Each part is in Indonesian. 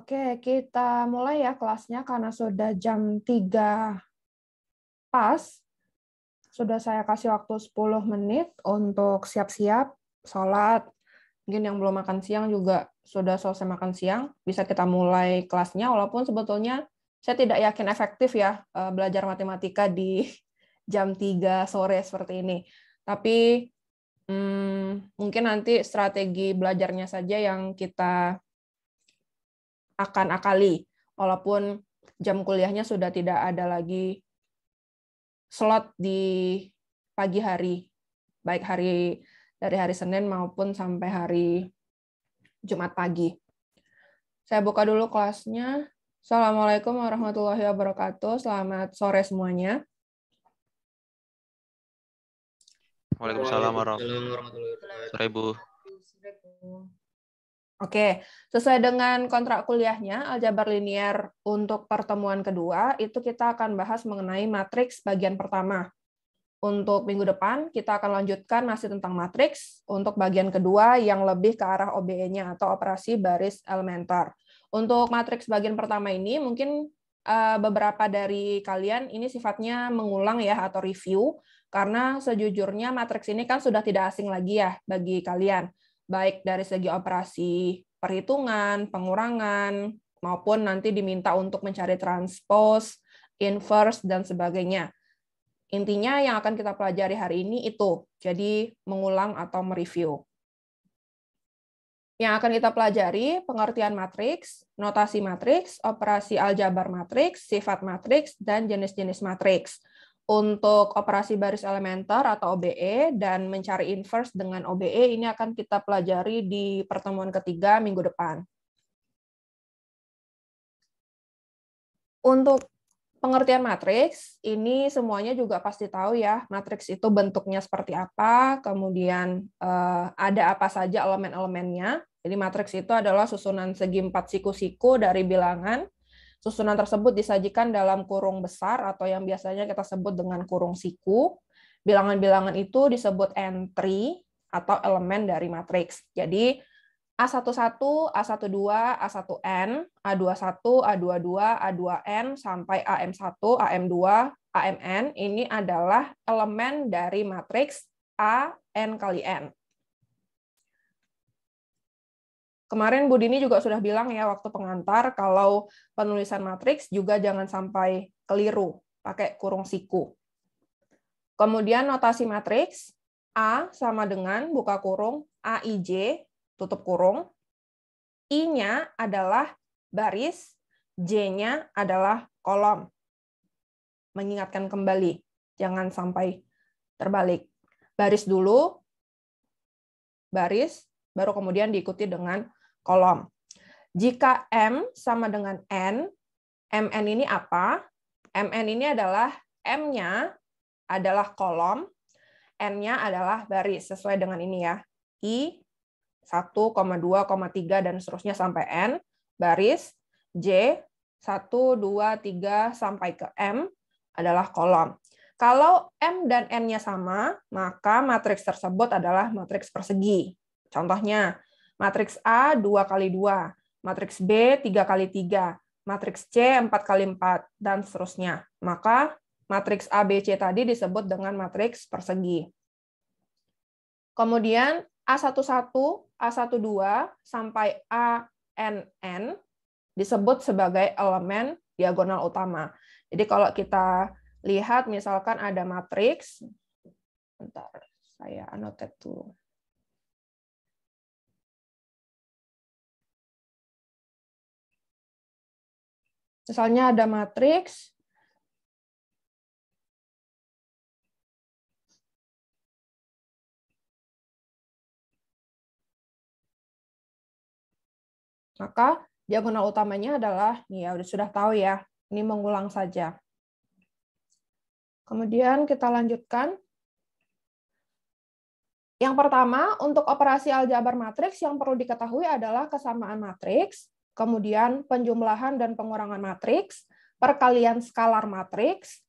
Oke, kita mulai ya kelasnya karena sudah jam 3 pas. Sudah saya kasih waktu 10 menit untuk siap-siap, sholat. Mungkin yang belum makan siang juga sudah selesai makan siang. Bisa kita mulai kelasnya, walaupun sebetulnya saya tidak yakin efektif ya eh, belajar matematika di jam 3 sore seperti ini. Tapi hmm, mungkin nanti strategi belajarnya saja yang kita akan akali walaupun jam kuliahnya sudah tidak ada lagi slot di pagi hari baik hari dari hari Senin maupun sampai hari Jumat pagi. Saya buka dulu kelasnya. Assalamualaikum warahmatullahi wabarakatuh. Selamat sore semuanya. Waalaikumsalam warahmatullahi wabarakatuh. Sore Bu. Oke, sesuai dengan kontrak kuliahnya, aljabar linier untuk pertemuan kedua, itu kita akan bahas mengenai matriks bagian pertama. Untuk minggu depan, kita akan lanjutkan masih tentang matriks untuk bagian kedua yang lebih ke arah OBE-nya atau operasi baris elementar. Untuk matriks bagian pertama ini, mungkin eh, beberapa dari kalian ini sifatnya mengulang ya atau review, karena sejujurnya matriks ini kan sudah tidak asing lagi ya bagi kalian baik dari segi operasi perhitungan, pengurangan, maupun nanti diminta untuk mencari transpose, inverse, dan sebagainya. Intinya yang akan kita pelajari hari ini itu, jadi mengulang atau mereview. Yang akan kita pelajari pengertian matriks, notasi matriks, operasi aljabar matriks, sifat matriks, dan jenis-jenis matriks untuk operasi baris elementer atau OBE dan mencari inverse dengan OBE ini akan kita pelajari di pertemuan ketiga minggu depan. Untuk pengertian matriks, ini semuanya juga pasti tahu ya, matriks itu bentuknya seperti apa, kemudian eh, ada apa saja elemen-elemennya. Jadi matriks itu adalah susunan segi empat siku-siku dari bilangan, Susunan tersebut disajikan dalam kurung besar atau yang biasanya kita sebut dengan kurung siku. Bilangan-bilangan itu disebut entry atau elemen dari matriks. Jadi A11, A12, A1N, A21, A22, A2N, sampai AM1, AM2, AMN ini adalah elemen dari matriks A, N kali N. Kemarin Bu Dini juga sudah bilang ya waktu pengantar kalau penulisan matriks juga jangan sampai keliru, pakai kurung siku. Kemudian notasi matriks A sama dengan buka kurung AIJ tutup kurung. I-nya adalah baris, J-nya adalah kolom. Mengingatkan kembali, jangan sampai terbalik. Baris dulu, baris, baru kemudian diikuti dengan kolom. Jika M sama dengan N, MN ini apa? MN ini adalah M-nya adalah kolom, N-nya adalah baris, sesuai dengan ini ya. I, 1, 2, 3, dan seterusnya sampai N, baris. J, 1, 2, 3, sampai ke M adalah kolom. Kalau M dan N-nya sama, maka matriks tersebut adalah matriks persegi. Contohnya, Matriks A 2 kali 2, matriks B 3 kali 3, matriks C 4 kali 4, dan seterusnya. Maka matriks ABC tadi disebut dengan matriks persegi. Kemudian A11, A12, sampai ANN disebut sebagai elemen diagonal utama. Jadi kalau kita lihat misalkan ada matriks, bentar, saya annotate dulu. Misalnya ada matriks, maka diagonal utamanya adalah nih ya sudah tahu ya ini mengulang saja kemudian kita lanjutkan yang pertama untuk operasi aljabar matriks yang perlu diketahui adalah kesamaan matriks kemudian penjumlahan dan pengurangan matriks, perkalian skalar matriks,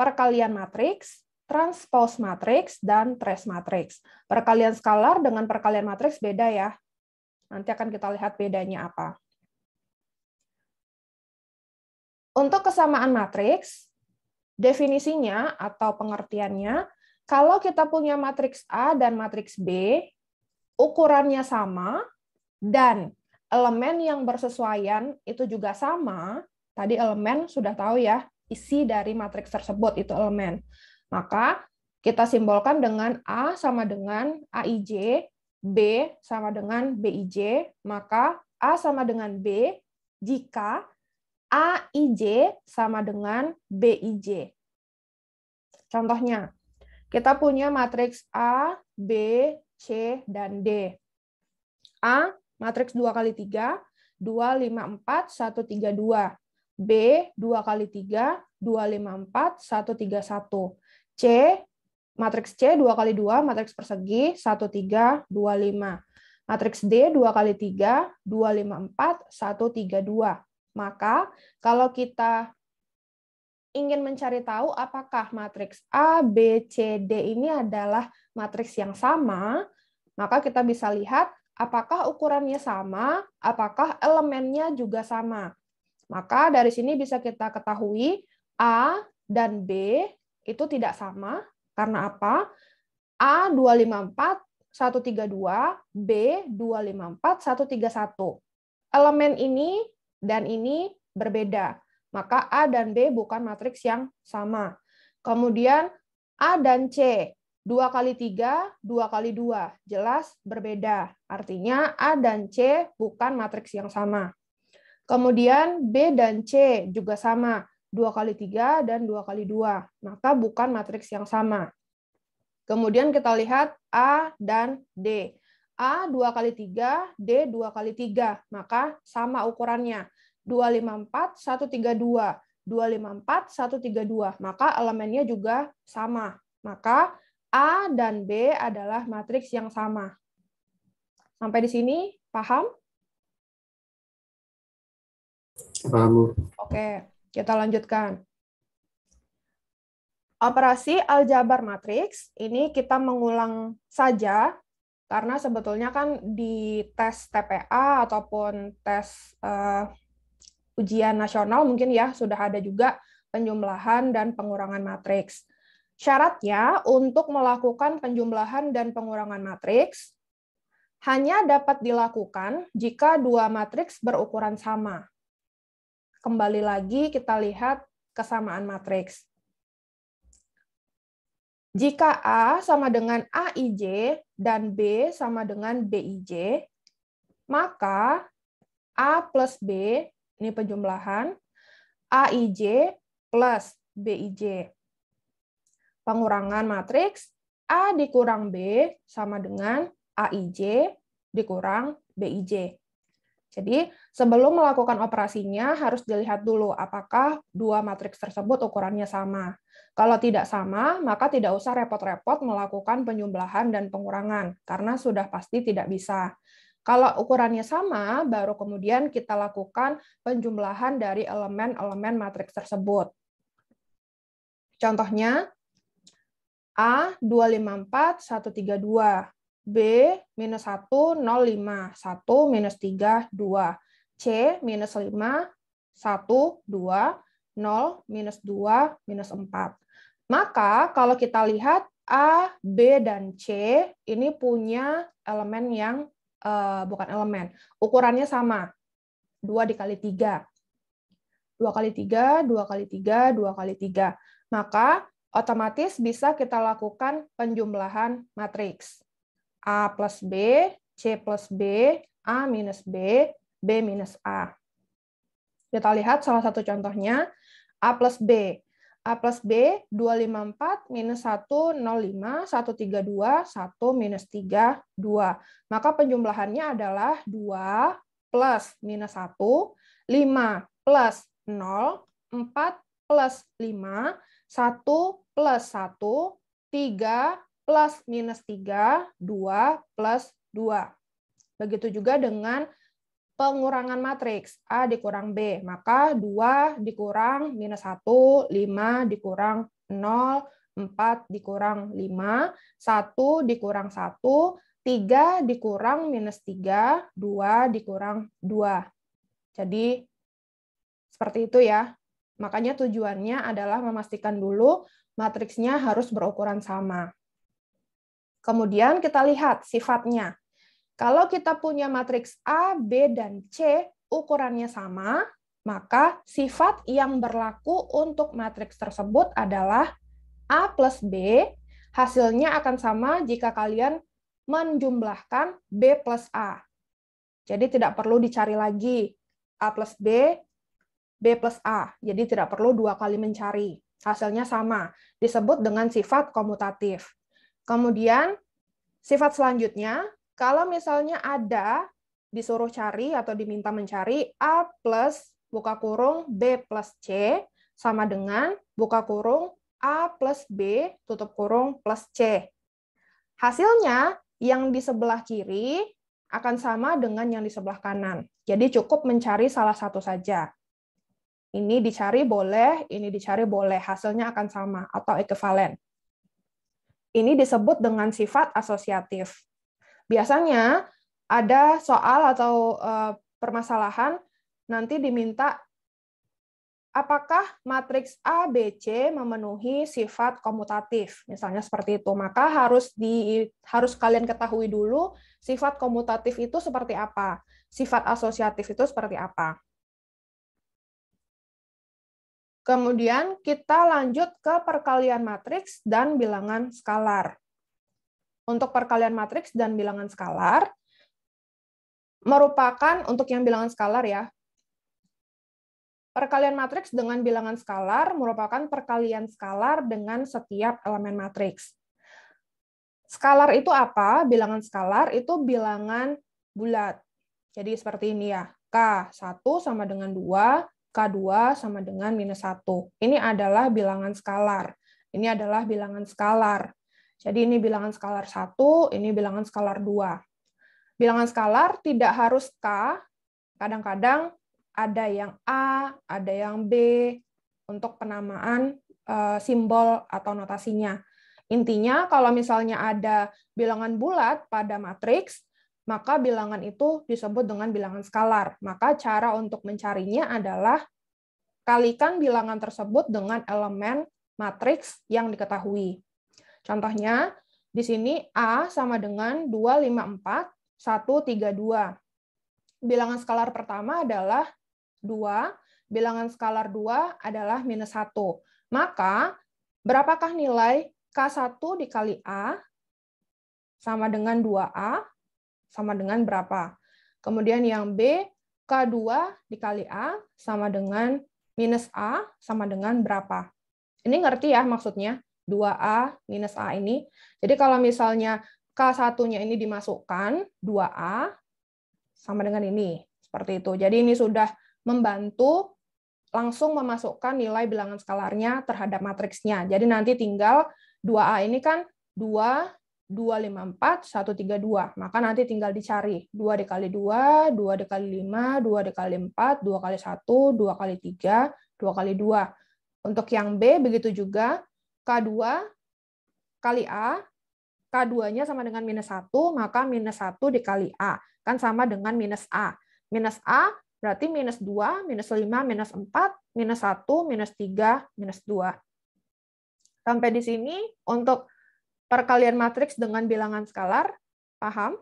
perkalian matriks, transpose matriks, dan trace matriks. Perkalian skalar dengan perkalian matriks beda ya. Nanti akan kita lihat bedanya apa. Untuk kesamaan matriks, definisinya atau pengertiannya, kalau kita punya matriks A dan matriks B, ukurannya sama, dan elemen yang bersesuaian itu juga sama. Tadi elemen sudah tahu ya, isi dari matriks tersebut itu elemen. Maka kita simbolkan dengan A sama dengan AIJ, B sama dengan BIJ, maka A sama dengan B jika AIJ sama dengan BIJ. Contohnya, kita punya matriks A, B, C, dan D. A Matriks 2 kali 3, 2, 5, 4, 1, 3, 2. B, 2 kali 3, 2, 5, 4, 1, 3, 1. C, matriks C 2 kali 2, matriks persegi 1, 3, 2, 5. Matriks D 2 kali 3, 2, 5, 4, 1, 3, 2. Maka kalau kita ingin mencari tahu apakah matriks A, B, C, D ini adalah matriks yang sama, maka kita bisa lihat apakah ukurannya sama, apakah elemennya juga sama. Maka dari sini bisa kita ketahui A dan B itu tidak sama karena apa? A 254 132, B 254 131. Elemen ini dan ini berbeda. Maka A dan B bukan matriks yang sama. Kemudian A dan C 2 kali 3, 2 kali 2. Jelas berbeda. Artinya A dan C bukan matriks yang sama. Kemudian B dan C juga sama. 2 kali 3 dan 2 kali 2. Maka bukan matriks yang sama. Kemudian kita lihat A dan D. A 2 kali 3, D 2 kali 3. Maka sama ukurannya. 254, 132. 254, 132. Maka elemennya juga sama. Maka A dan B adalah matriks yang sama. Sampai di sini paham? Paham. Oke, kita lanjutkan. Operasi aljabar matriks ini kita mengulang saja karena sebetulnya kan di tes TPA ataupun tes uh, ujian nasional mungkin ya sudah ada juga penjumlahan dan pengurangan matriks. Syaratnya untuk melakukan penjumlahan dan pengurangan matriks hanya dapat dilakukan jika dua matriks berukuran sama. Kembali lagi kita lihat kesamaan matriks. Jika A sama dengan AIJ dan B sama dengan BIJ, maka A plus B, ini penjumlahan, AIJ plus BIJ pengurangan matriks A dikurang B sama dengan AIJ dikurang BIJ. Jadi sebelum melakukan operasinya harus dilihat dulu apakah dua matriks tersebut ukurannya sama. Kalau tidak sama, maka tidak usah repot-repot melakukan penjumlahan dan pengurangan, karena sudah pasti tidak bisa. Kalau ukurannya sama, baru kemudian kita lakukan penjumlahan dari elemen-elemen matriks tersebut. Contohnya, A 254 132, B minus 1 05, 1 minus 3 2, C minus 5 1 2, 0 minus 2 minus 4. Maka kalau kita lihat A, B, dan C ini punya elemen yang uh, bukan elemen, ukurannya sama. 2 dikali 3. 2 kali 3, 2 kali 3, 2 kali 3. Maka otomatis bisa kita lakukan penjumlahan matriks. A plus B, C plus B, A minus B, B minus A. Kita lihat salah satu contohnya, A plus B. A plus B 254 minus 1, 05, 132, 1 minus 3, 2. Maka penjumlahannya adalah 2 plus minus 1, 5 plus 0, 4 plus 5, 1 plus 1, 3 plus minus 3, 2 plus 2. Begitu juga dengan pengurangan matriks. A dikurang B, maka 2 dikurang minus 1, 5 dikurang 0, 4 dikurang 5, 1 dikurang 1, 3 dikurang minus 3, 2 dikurang 2. Jadi seperti itu ya Makanya tujuannya adalah memastikan dulu matriksnya harus berukuran sama. Kemudian kita lihat sifatnya. Kalau kita punya matriks A, B, dan C ukurannya sama, maka sifat yang berlaku untuk matriks tersebut adalah A plus B, hasilnya akan sama jika kalian menjumlahkan B plus A. Jadi tidak perlu dicari lagi. A plus B B plus A, jadi tidak perlu dua kali mencari. Hasilnya sama, disebut dengan sifat komutatif. Kemudian, sifat selanjutnya, kalau misalnya ada disuruh cari atau diminta mencari A plus buka kurung B plus C sama dengan buka kurung A plus B tutup kurung plus C. Hasilnya yang di sebelah kiri akan sama dengan yang di sebelah kanan. Jadi cukup mencari salah satu saja ini dicari boleh, ini dicari boleh, hasilnya akan sama atau ekuivalen. Ini disebut dengan sifat asosiatif. Biasanya ada soal atau eh, permasalahan nanti diminta apakah matriks A, B, C memenuhi sifat komutatif. Misalnya seperti itu. Maka harus di harus kalian ketahui dulu sifat komutatif itu seperti apa, sifat asosiatif itu seperti apa. Kemudian kita lanjut ke perkalian matriks dan bilangan skalar. Untuk perkalian matriks dan bilangan skalar, merupakan untuk yang bilangan skalar ya, perkalian matriks dengan bilangan skalar merupakan perkalian skalar dengan setiap elemen matriks. Skalar itu apa? Bilangan skalar itu bilangan bulat. Jadi seperti ini ya, K1 sama dengan 2, K2 sama dengan minus 1. Ini adalah bilangan skalar. Ini adalah bilangan skalar. Jadi ini bilangan skalar 1, ini bilangan skalar 2. Bilangan skalar tidak harus K, kadang-kadang ada yang A, ada yang B, untuk penamaan eh, simbol atau notasinya. Intinya kalau misalnya ada bilangan bulat pada matriks, maka bilangan itu disebut dengan bilangan skalar. Maka cara untuk mencarinya adalah kalikan bilangan tersebut dengan elemen matriks yang diketahui. Contohnya, di sini A sama dengan 254, 132. Bilangan skalar pertama adalah 2, bilangan skalar 2 adalah minus 1. Maka, berapakah nilai K1 dikali A sama dengan 2A sama dengan berapa. Kemudian yang B, K2 dikali A sama dengan minus A sama dengan berapa. Ini ngerti ya maksudnya? 2A minus A ini. Jadi kalau misalnya K1-nya ini dimasukkan, 2A sama dengan ini. Seperti itu. Jadi ini sudah membantu langsung memasukkan nilai bilangan skalarnya terhadap matriksnya. Jadi nanti tinggal 2A ini kan 2 254, 132. Maka nanti tinggal dicari 2 dikali 2, 2 dikali 5, 2 dikali 4, 2 kali 1, 2 kali 3, 2 kali 2. Untuk yang B begitu juga, K2 kali A, K2-nya sama dengan minus 1, maka minus 1 dikali A. Kan sama dengan minus A. Minus A berarti minus 2, minus 5, minus 4, minus 1, minus 3, minus 2. Sampai di sini untuk perkalian matriks dengan bilangan skalar. Paham?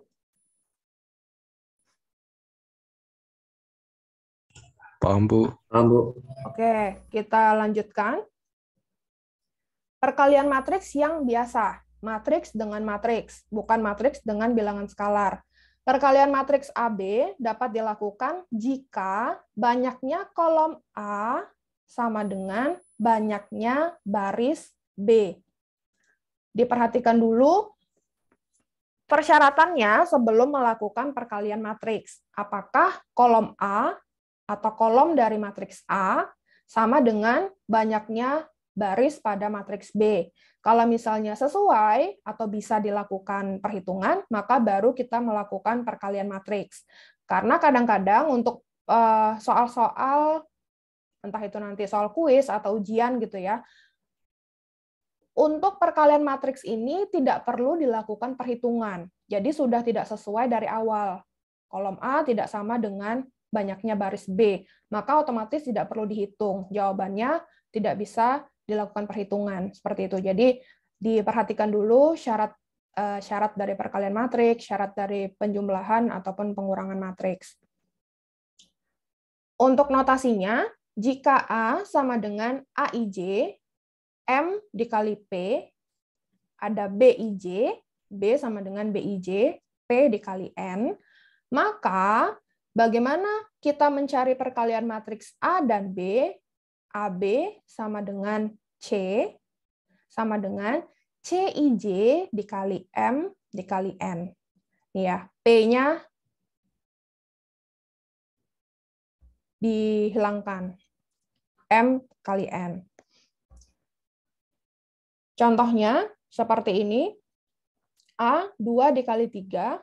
Paham, Bu. Paham, Bu. Oke, kita lanjutkan. Perkalian matriks yang biasa. Matriks dengan matriks, bukan matriks dengan bilangan skalar. Perkalian matriks AB dapat dilakukan jika banyaknya kolom A sama dengan banyaknya baris B diperhatikan dulu persyaratannya sebelum melakukan perkalian matriks. Apakah kolom A atau kolom dari matriks A sama dengan banyaknya baris pada matriks B. Kalau misalnya sesuai atau bisa dilakukan perhitungan, maka baru kita melakukan perkalian matriks. Karena kadang-kadang untuk eh, soal-soal entah itu nanti soal kuis atau ujian gitu ya, untuk perkalian matriks ini tidak perlu dilakukan perhitungan, jadi sudah tidak sesuai dari awal. Kolom A tidak sama dengan banyaknya baris B, maka otomatis tidak perlu dihitung. Jawabannya tidak bisa dilakukan perhitungan seperti itu. Jadi diperhatikan dulu syarat eh, syarat dari perkalian matriks, syarat dari penjumlahan ataupun pengurangan matriks. Untuk notasinya, jika A sama dengan AIJ, M dikali P, ada BIJ, B sama dengan BIJ, P dikali N, maka bagaimana kita mencari perkalian matriks A dan B? AB sama dengan C, sama dengan CIJ dikali M dikali N. ya, P-nya dihilangkan. M kali N. Contohnya seperti ini. A 2 dikali 3,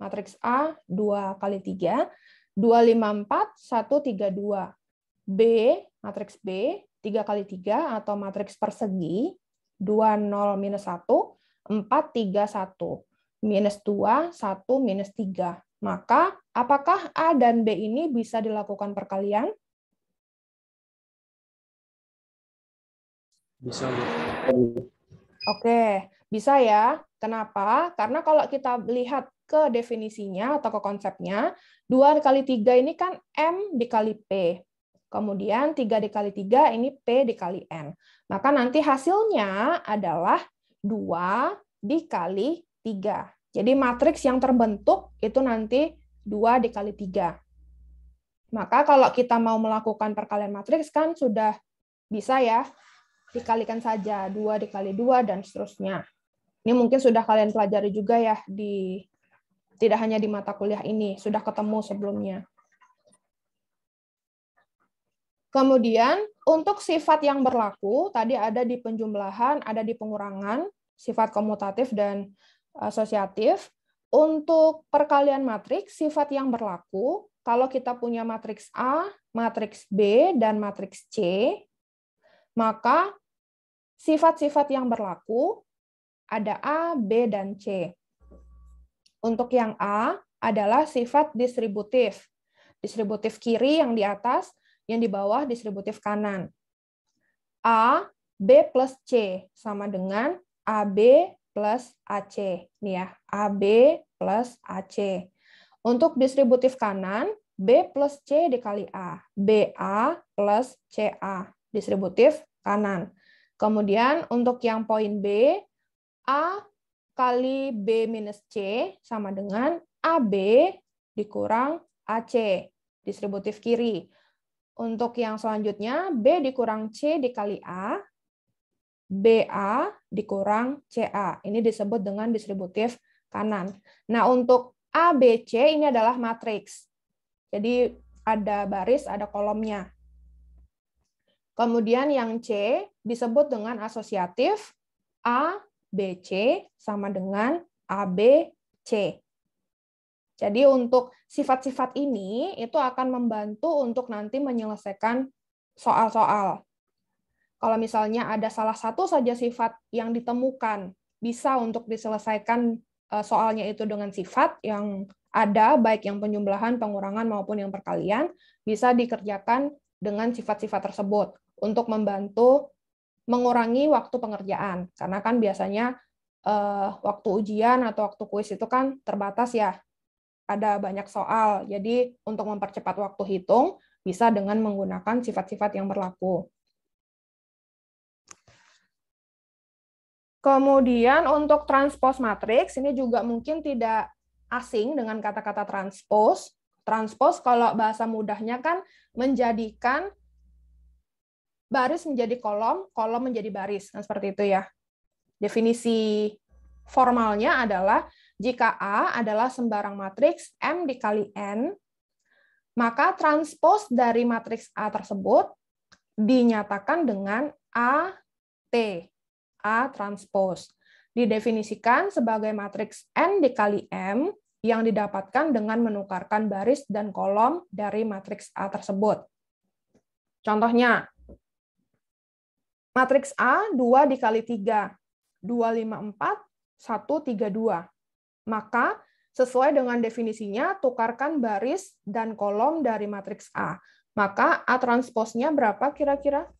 matriks A 2 kali 3, 2, 5, 4, 1, 3, 2. B, matriks B, 3 kali 3 atau matriks persegi, 2, 0, minus 1, 4, 3, 1, minus 2, 1, minus 3. Maka apakah A dan B ini bisa dilakukan perkalian? Bisa, Bu. Oke, bisa ya. Kenapa? Karena kalau kita lihat ke definisinya atau ke konsepnya, 2 dikali 3 ini kan M dikali P. Kemudian 3 dikali 3 ini P dikali N. Maka nanti hasilnya adalah 2 dikali 3. Jadi matriks yang terbentuk itu nanti 2 dikali 3. Maka kalau kita mau melakukan perkalian matriks kan sudah bisa ya dikalikan saja, dua dikali dua dan seterusnya. Ini mungkin sudah kalian pelajari juga ya di tidak hanya di mata kuliah ini, sudah ketemu sebelumnya. Kemudian untuk sifat yang berlaku tadi ada di penjumlahan, ada di pengurangan, sifat komutatif dan asosiatif. Eh, untuk perkalian matriks, sifat yang berlaku kalau kita punya matriks A, matriks B, dan matriks C, maka sifat-sifat yang berlaku ada A, B, dan C. Untuk yang A adalah sifat distributif. Distributif kiri yang di atas, yang di bawah distributif kanan. A, B plus C sama dengan AB plus AC. Nih ya, AB plus AC. Untuk distributif kanan, B plus C dikali A. BA plus CA. Distributif kanan. Kemudian untuk yang poin B, A kali B minus C sama dengan AB dikurang AC, distributif kiri. Untuk yang selanjutnya, B dikurang C dikali A, BA dikurang CA. Ini disebut dengan distributif kanan. Nah, untuk ABC ini adalah matriks. Jadi ada baris, ada kolomnya. Kemudian yang C disebut dengan asosiatif A, B, C sama dengan A, B, C. Jadi untuk sifat-sifat ini itu akan membantu untuk nanti menyelesaikan soal-soal. Kalau misalnya ada salah satu saja sifat yang ditemukan, bisa untuk diselesaikan eh, soalnya itu dengan sifat yang ada, baik yang penjumlahan, pengurangan, maupun yang perkalian, bisa dikerjakan dengan sifat-sifat tersebut untuk membantu mengurangi waktu pengerjaan karena kan biasanya eh, waktu ujian atau waktu kuis itu kan terbatas ya ada banyak soal jadi untuk mempercepat waktu hitung bisa dengan menggunakan sifat-sifat yang berlaku kemudian untuk transpose matrix ini juga mungkin tidak asing dengan kata-kata transpose transpose kalau bahasa mudahnya kan menjadikan baris menjadi kolom, kolom menjadi baris. Nah, seperti itu ya. Definisi formalnya adalah jika A adalah sembarang matriks M dikali N, maka transpose dari matriks A tersebut dinyatakan dengan A T, A transpose. Didefinisikan sebagai matriks N dikali M yang didapatkan dengan menukarkan baris dan kolom dari matriks A tersebut. Contohnya, Matriks A 2 dikali 3, 2, 5, 4, 1, 3, 2. Maka sesuai dengan definisinya, tukarkan baris dan kolom dari matriks A. Maka A transposnya berapa kira-kira?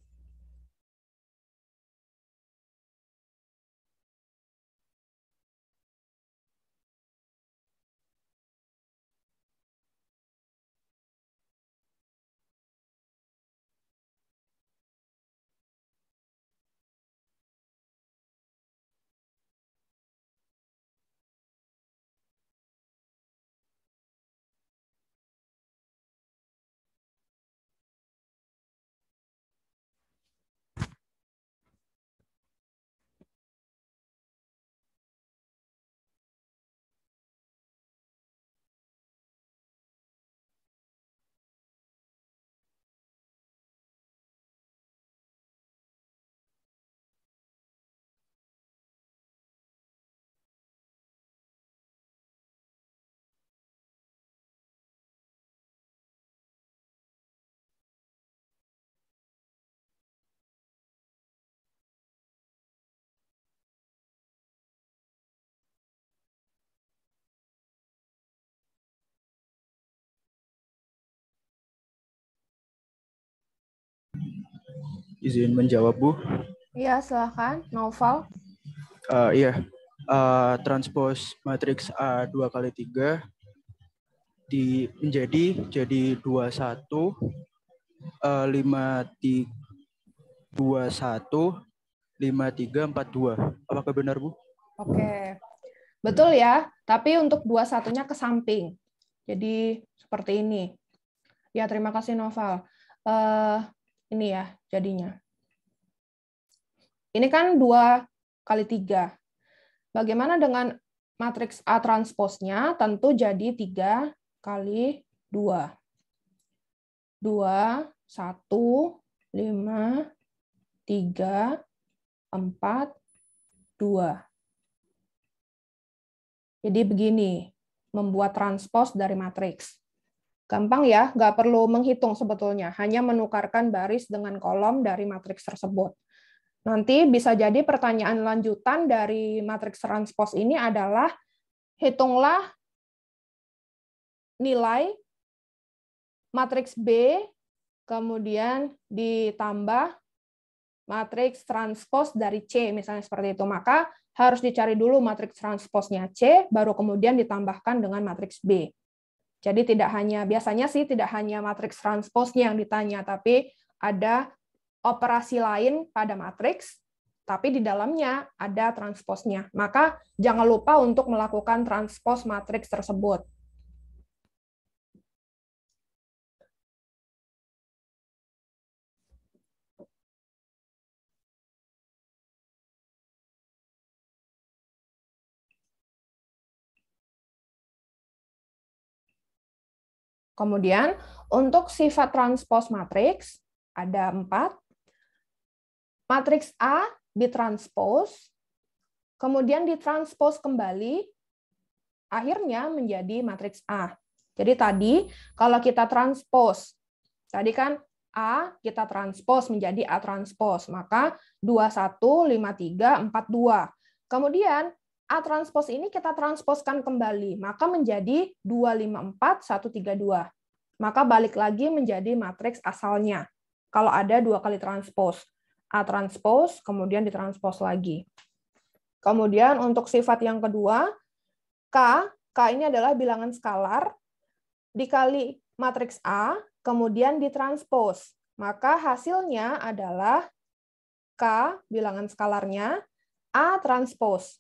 izin menjawab Bu. Iya, silakan, Novel. Uh, iya, uh, transpose matriks A dua kali tiga di, menjadi jadi 21, uh, 5, 3, 21, empat dua Apakah benar, Bu? Oke. Betul ya, tapi untuk dua satunya ke samping. Jadi seperti ini. Ya, terima kasih Noval. Uh, eh, ini ya jadinya. Ini kan dua kali tiga. Bagaimana dengan matriks A transposnya? Tentu jadi tiga kali dua. Dua, satu, lima, tiga, empat, dua. Jadi begini, membuat transpos dari matriks. Gampang ya, nggak perlu menghitung sebetulnya, hanya menukarkan baris dengan kolom dari matriks tersebut. Nanti bisa jadi pertanyaan lanjutan dari matriks transpos ini adalah, hitunglah nilai matriks B, kemudian ditambah matriks transpos dari C, misalnya seperti itu. Maka harus dicari dulu matriks transposnya C, baru kemudian ditambahkan dengan matriks B. Jadi tidak hanya biasanya sih tidak hanya matriks transposnya yang ditanya, tapi ada operasi lain pada matriks, tapi di dalamnya ada transpose-nya. Maka jangan lupa untuk melakukan transpose matriks tersebut. Kemudian untuk sifat transpose matriks ada empat. Matriks A ditranspose, kemudian ditranspose kembali, akhirnya menjadi matriks A. Jadi tadi kalau kita transpose, tadi kan A kita transpose menjadi A transpose, maka 21, 53, 42. Kemudian A transpose ini kita transposkan kembali, maka menjadi 254132. Maka balik lagi menjadi matriks asalnya. Kalau ada dua kali transpose. A transpose, kemudian ditranspose lagi. Kemudian untuk sifat yang kedua, K, K ini adalah bilangan skalar, dikali matriks A, kemudian ditranspose. Maka hasilnya adalah K, bilangan skalarnya, A transpose.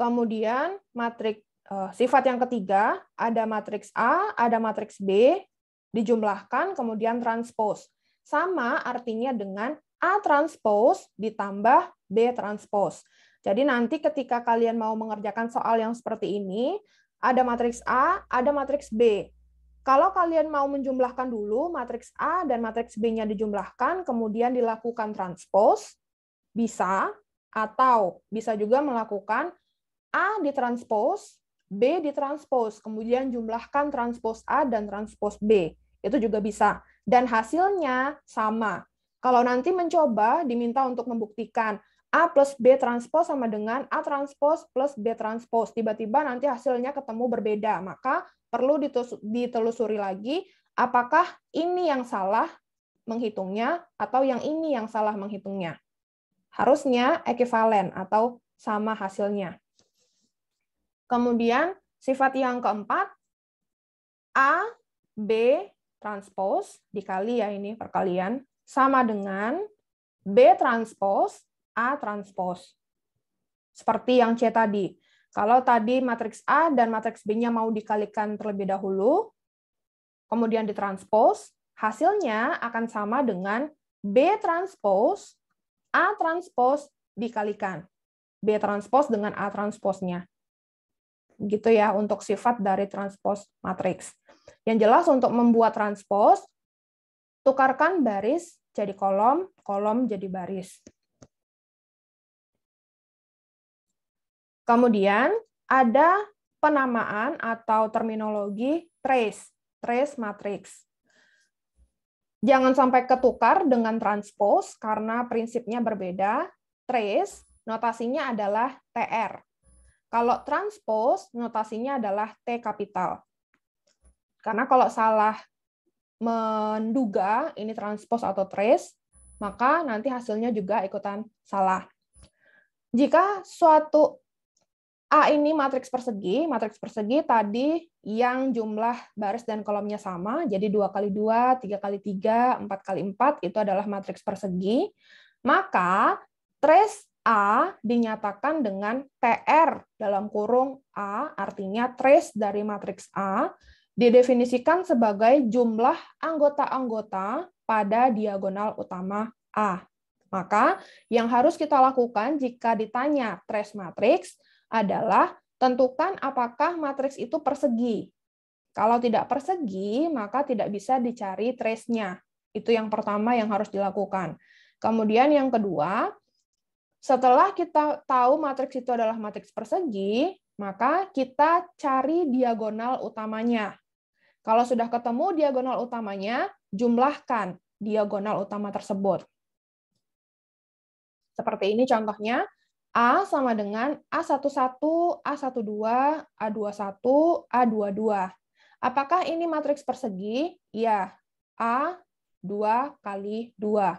Kemudian matriks eh, sifat yang ketiga ada matriks A, ada matriks B, dijumlahkan kemudian transpose. Sama artinya dengan A transpose ditambah B transpose. Jadi nanti ketika kalian mau mengerjakan soal yang seperti ini, ada matriks A, ada matriks B. Kalau kalian mau menjumlahkan dulu matriks A dan matriks B-nya dijumlahkan, kemudian dilakukan transpose, bisa, atau bisa juga melakukan A ditranspose, B ditranspose, kemudian jumlahkan transpose A dan transpose B. Itu juga bisa. Dan hasilnya sama. Kalau nanti mencoba, diminta untuk membuktikan A plus B transpose sama dengan A transpose plus B transpose. Tiba-tiba nanti hasilnya ketemu berbeda. Maka perlu ditelusuri lagi apakah ini yang salah menghitungnya atau yang ini yang salah menghitungnya. Harusnya ekivalen atau sama hasilnya. Kemudian sifat yang keempat, A, B, transpose, dikali ya ini perkalian, sama dengan B transpose, A transpose. Seperti yang C tadi. Kalau tadi matriks A dan matriks B-nya mau dikalikan terlebih dahulu, kemudian ditranspose, hasilnya akan sama dengan B transpose, A transpose dikalikan. B transpose dengan A transpose nya gitu ya untuk sifat dari transpose matriks. Yang jelas untuk membuat transpose tukarkan baris jadi kolom, kolom jadi baris. Kemudian ada penamaan atau terminologi trace, trace matrix. Jangan sampai ketukar dengan transpose karena prinsipnya berbeda. Trace notasinya adalah TR, kalau transpose, notasinya adalah T kapital. Karena kalau salah menduga ini transpose atau trace, maka nanti hasilnya juga ikutan salah. Jika suatu A ini matriks persegi, matriks persegi tadi yang jumlah baris dan kolomnya sama, jadi dua kali dua, tiga kali tiga, empat kali empat, itu adalah matriks persegi, maka trace A dinyatakan dengan TR dalam kurung A, artinya trace dari matriks A, didefinisikan sebagai jumlah anggota-anggota pada diagonal utama A. Maka yang harus kita lakukan jika ditanya trace matriks adalah tentukan apakah matriks itu persegi. Kalau tidak persegi, maka tidak bisa dicari trace-nya. Itu yang pertama yang harus dilakukan. Kemudian yang kedua, setelah kita tahu matriks itu adalah matriks persegi, maka kita cari diagonal utamanya. Kalau sudah ketemu diagonal utamanya, jumlahkan diagonal utama tersebut. Seperti ini contohnya, A sama dengan A11, A12, A21, A22. Apakah ini matriks persegi? Ya, A 2 kali 2.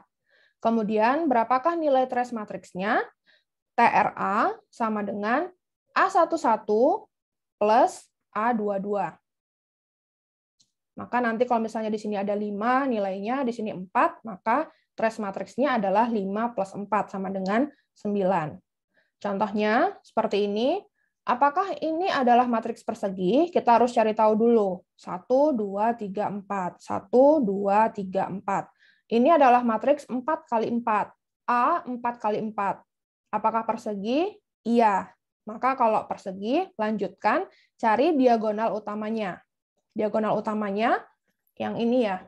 Kemudian, berapakah nilai trace matriksnya? TRA sama dengan A11 plus A22. Maka nanti kalau misalnya di sini ada 5 nilainya, di sini 4, maka trace matriksnya adalah 5 plus 4 sama dengan 9. Contohnya seperti ini. Apakah ini adalah matriks persegi? Kita harus cari tahu dulu. 1, 2, 3, 4. 1, 2, 3, 4. Ini adalah matriks 4 kali 4. A 4 kali 4. Apakah persegi? Iya. Maka kalau persegi, lanjutkan cari diagonal utamanya. Diagonal utamanya yang ini ya.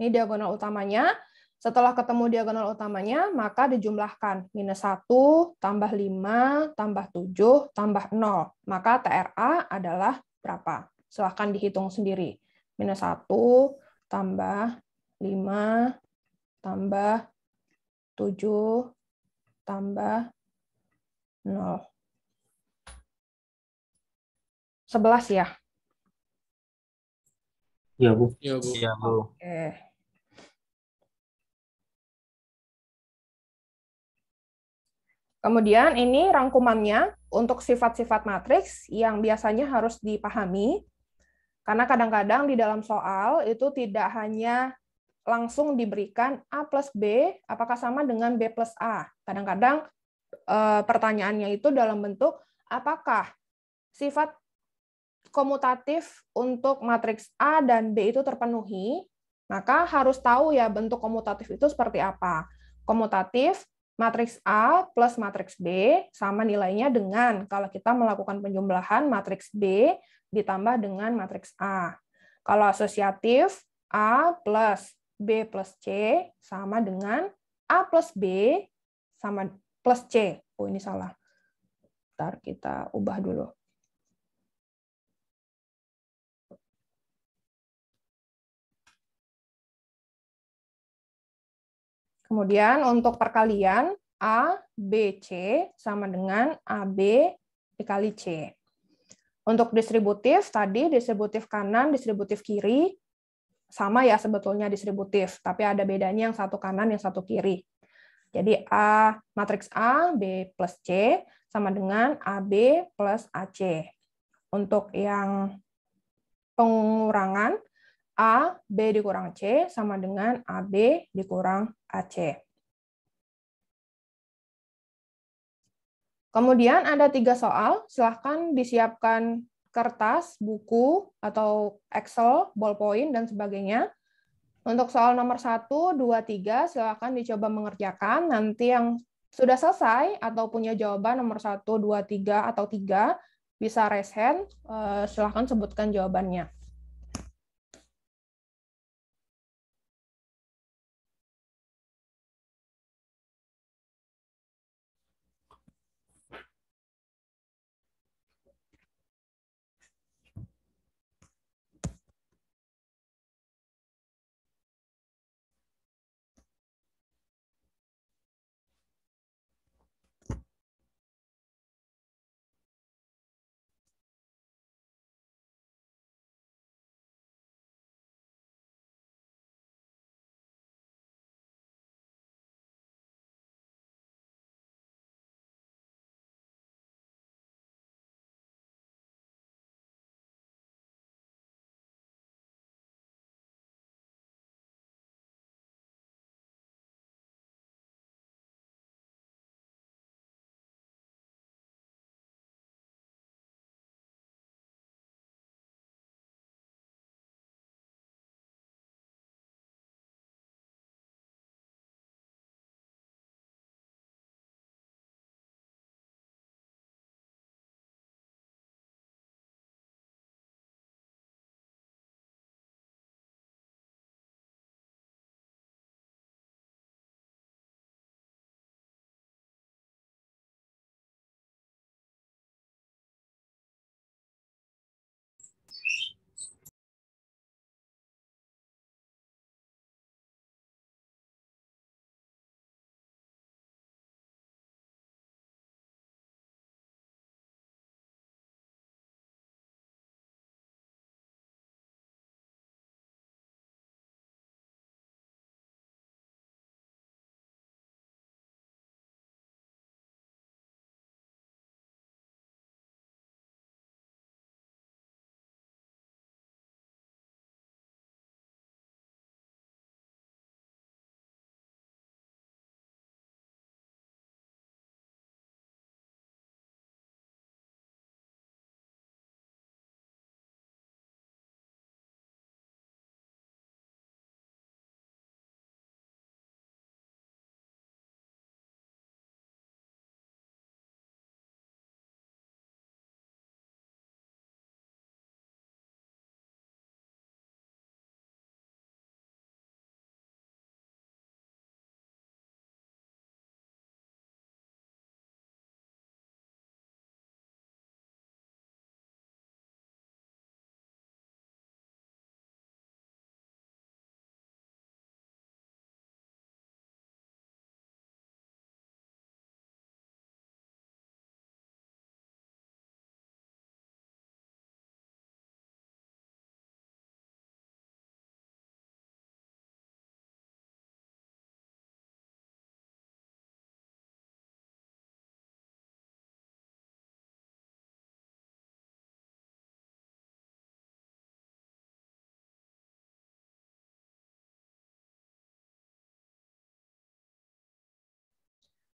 Ini diagonal utamanya. Setelah ketemu diagonal utamanya, maka dijumlahkan minus 1, tambah 5, tambah 7, tambah 0. Maka TRA adalah berapa? Silahkan dihitung sendiri. Minus 1, tambah 5, tambah 7, tambah 0. 11 ya? Iya, Bu. Iya, Bu. Ya, Bu. Oke. Okay. Kemudian ini rangkumannya untuk sifat-sifat matriks yang biasanya harus dipahami, karena kadang-kadang di dalam soal itu tidak hanya langsung diberikan A plus B, apakah sama dengan B plus A. Kadang-kadang eh, pertanyaannya itu dalam bentuk apakah sifat komutatif untuk matriks A dan B itu terpenuhi, maka harus tahu ya bentuk komutatif itu seperti apa. Komutatif matriks A plus matriks B sama nilainya dengan kalau kita melakukan penjumlahan matriks B ditambah dengan matriks A. Kalau asosiatif, A plus B plus C sama dengan A plus B sama plus C. Oh, ini salah. Ntar kita ubah dulu. Kemudian untuk perkalian A, B, C sama dengan AB dikali C. Untuk distributif tadi distributif kanan, distributif kiri sama ya sebetulnya distributif, tapi ada bedanya yang satu kanan, yang satu kiri. Jadi A matriks A B plus C sama dengan AB plus AC. Untuk yang pengurangan A, B dikurang C sama dengan AB dikurang AC. Kemudian ada tiga soal, silahkan disiapkan kertas, buku, atau Excel, ballpoint, dan sebagainya. Untuk soal nomor 1, 2, 3, silahkan dicoba mengerjakan. Nanti yang sudah selesai atau punya jawaban nomor 1, 2, 3, atau 3, bisa raise hand, eh, silahkan sebutkan jawabannya.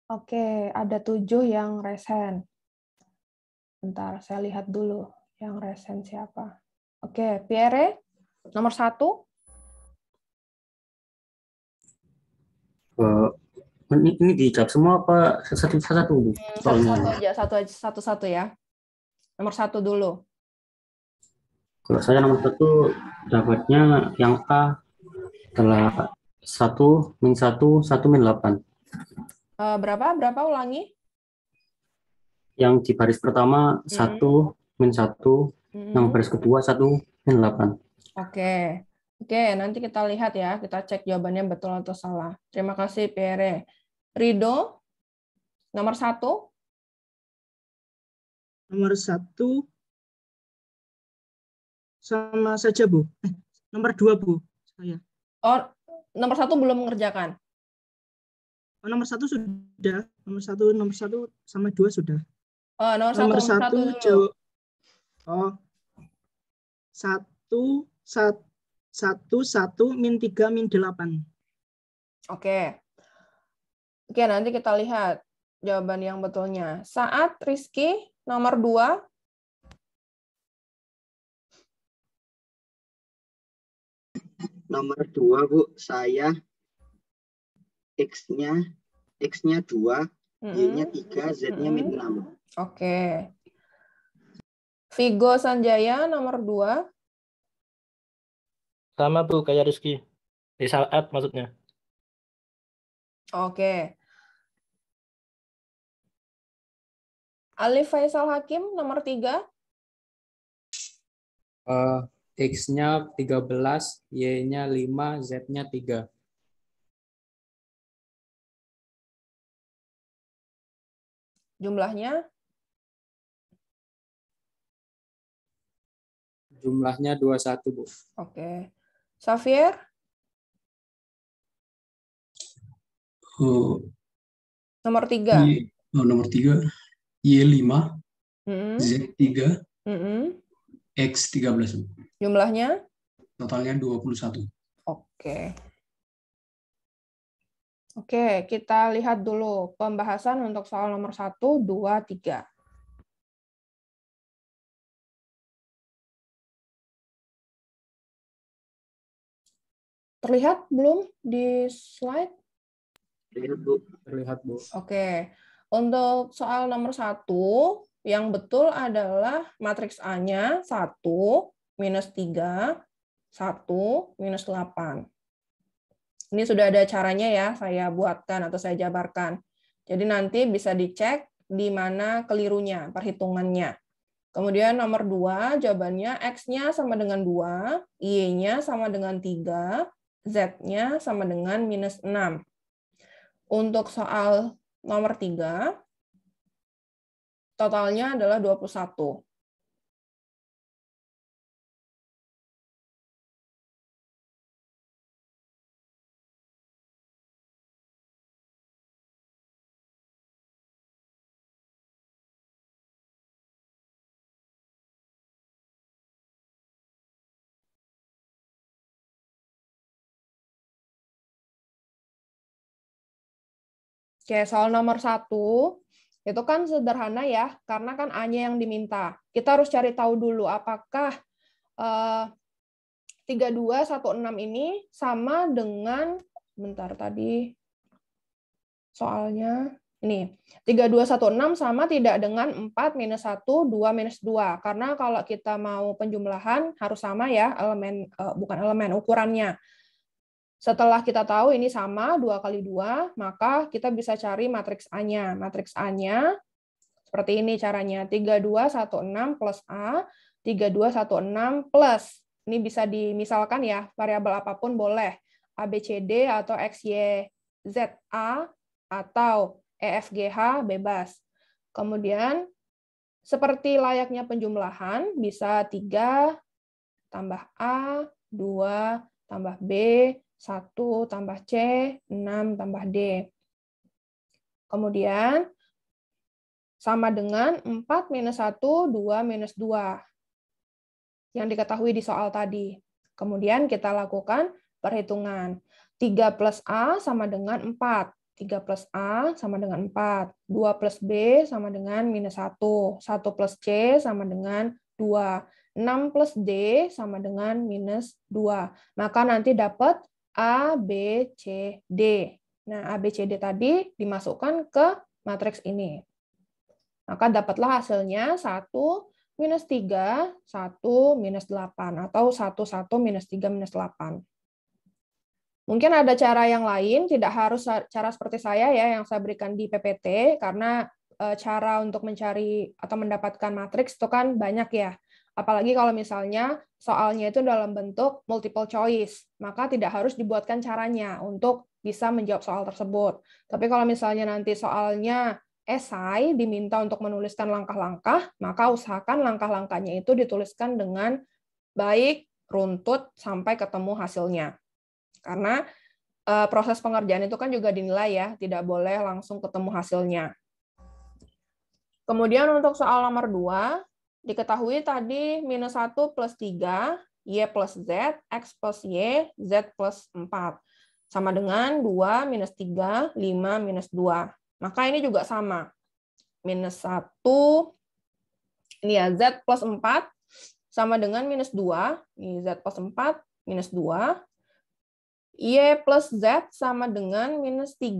Oke, ada tujuh yang resen. Bentar, saya lihat dulu yang resen siapa. Oke, Pierre, nomor satu. Uh, ini, ini dicap semua apa satu satu bu? Satu satu aja, satu satu satu ya. Nomor satu dulu. Kalau saya nomor satu dapatnya yang A telah satu min satu satu min delapan. Eh, berapa? Berapa ulangi? Yang di baris pertama hmm. min satu hmm. yang baris kedua satu min delapan. Oke. Okay. Oke, okay, nanti kita lihat ya, kita cek jawabannya betul atau salah. Terima kasih Pierre. Rido, nomor satu. Nomor satu sama saja Bu. Eh, nomor dua Bu. Saya. Oh, nomor satu belum mengerjakan nomor satu sudah. Nomor satu, nomor satu sama dua sudah. Oh, nomor, nomor satu. Nomor satu, jauh. Oh, satu, satu, satu, satu, min tiga, min delapan. Oke. Okay. Oke, nanti kita lihat jawaban yang betulnya. Saat Rizky nomor dua. Nomor dua, Bu. Saya X-nya X-nya 2, mm-hmm. Y-nya 3, Z-nya min 6. Oke. Okay. Vigo Sanjaya nomor 2. Sama Bu, kayak Rizky. Di saat maksudnya. Oke. Okay. Alif Faisal Hakim nomor 3. Uh, eh, X-nya 13, Y-nya 5, Z-nya 3. Oke. Jumlahnya? Jumlahnya 21, Bu. Oke. Okay. Xavier? Oh. Nomor 3. Y, iya. oh, nomor 3. Y5, mm -hmm. Z3, mm -hmm. X13. Jumlahnya? Totalnya 21. Oke. Okay. Oke, kita lihat dulu pembahasan untuk soal nomor 1, 2, 3. Terlihat belum di slide? Terlihat, Bu. Terlihat, Bu. Oke. Untuk soal nomor 1, yang betul adalah matriks A-nya 1, minus 3, 1, minus 8. Ini sudah ada caranya ya saya buatkan atau saya jabarkan. Jadi nanti bisa dicek di mana kelirunya, perhitungannya. Kemudian nomor dua jawabannya X-nya sama dengan 2, Y-nya sama dengan 3, Z-nya sama dengan minus 6. Untuk soal nomor tiga totalnya adalah 21. Oke, soal nomor satu, itu kan sederhana ya, karena kan A-nya yang diminta. Kita harus cari tahu dulu apakah eh, 3216 ini sama dengan, bentar tadi soalnya, ini 3216 sama tidak dengan 4 minus 1, 2 minus 2. Karena kalau kita mau penjumlahan harus sama ya elemen, eh, bukan elemen, ukurannya. Setelah kita tahu ini sama dua kali dua maka kita bisa cari matriks A-nya. Matriks A-nya seperti ini caranya. 3216 plus A, 3216 plus. Ini bisa dimisalkan ya, variabel apapun boleh. A, B, C, D, atau X, Y, Z, A, atau E, F, G, H, bebas. Kemudian, seperti layaknya penjumlahan, bisa 3 tambah A, 2 tambah B, 1 tambah C, 6 tambah D. Kemudian, sama dengan 4 minus 1, 2 minus 2 yang diketahui di soal tadi. Kemudian kita lakukan perhitungan. 3 plus A sama dengan 4. 3 plus A sama dengan 4. 2 plus B sama dengan minus 1. 1 plus C sama dengan 2. 6 plus D sama dengan minus 2. Maka nanti dapat A, B, C, D. Nah, A, B, C, D tadi dimasukkan ke matriks ini. Maka dapatlah hasilnya 1 minus 3, 1 minus 8, atau 1, 1 minus 3 minus 8. Mungkin ada cara yang lain, tidak harus cara seperti saya ya yang saya berikan di PPT, karena e, cara untuk mencari atau mendapatkan matriks itu kan banyak ya. Apalagi kalau misalnya soalnya itu dalam bentuk multiple choice, maka tidak harus dibuatkan caranya untuk bisa menjawab soal tersebut. Tapi kalau misalnya nanti soalnya esai diminta untuk menuliskan langkah-langkah, maka usahakan langkah-langkahnya itu dituliskan dengan baik, runtut, sampai ketemu hasilnya. Karena e, proses pengerjaan itu kan juga dinilai ya, tidak boleh langsung ketemu hasilnya. Kemudian untuk soal nomor dua, Diketahui tadi minus 1 plus 3, Y plus Z, X plus Y, Z plus 4. Sama dengan 2 minus 3, 5 minus 2. Maka ini juga sama. Minus 1, ini ya, Z plus 4, sama dengan minus 2, ini Z plus 4, minus 2. Y plus Z sama dengan minus 3,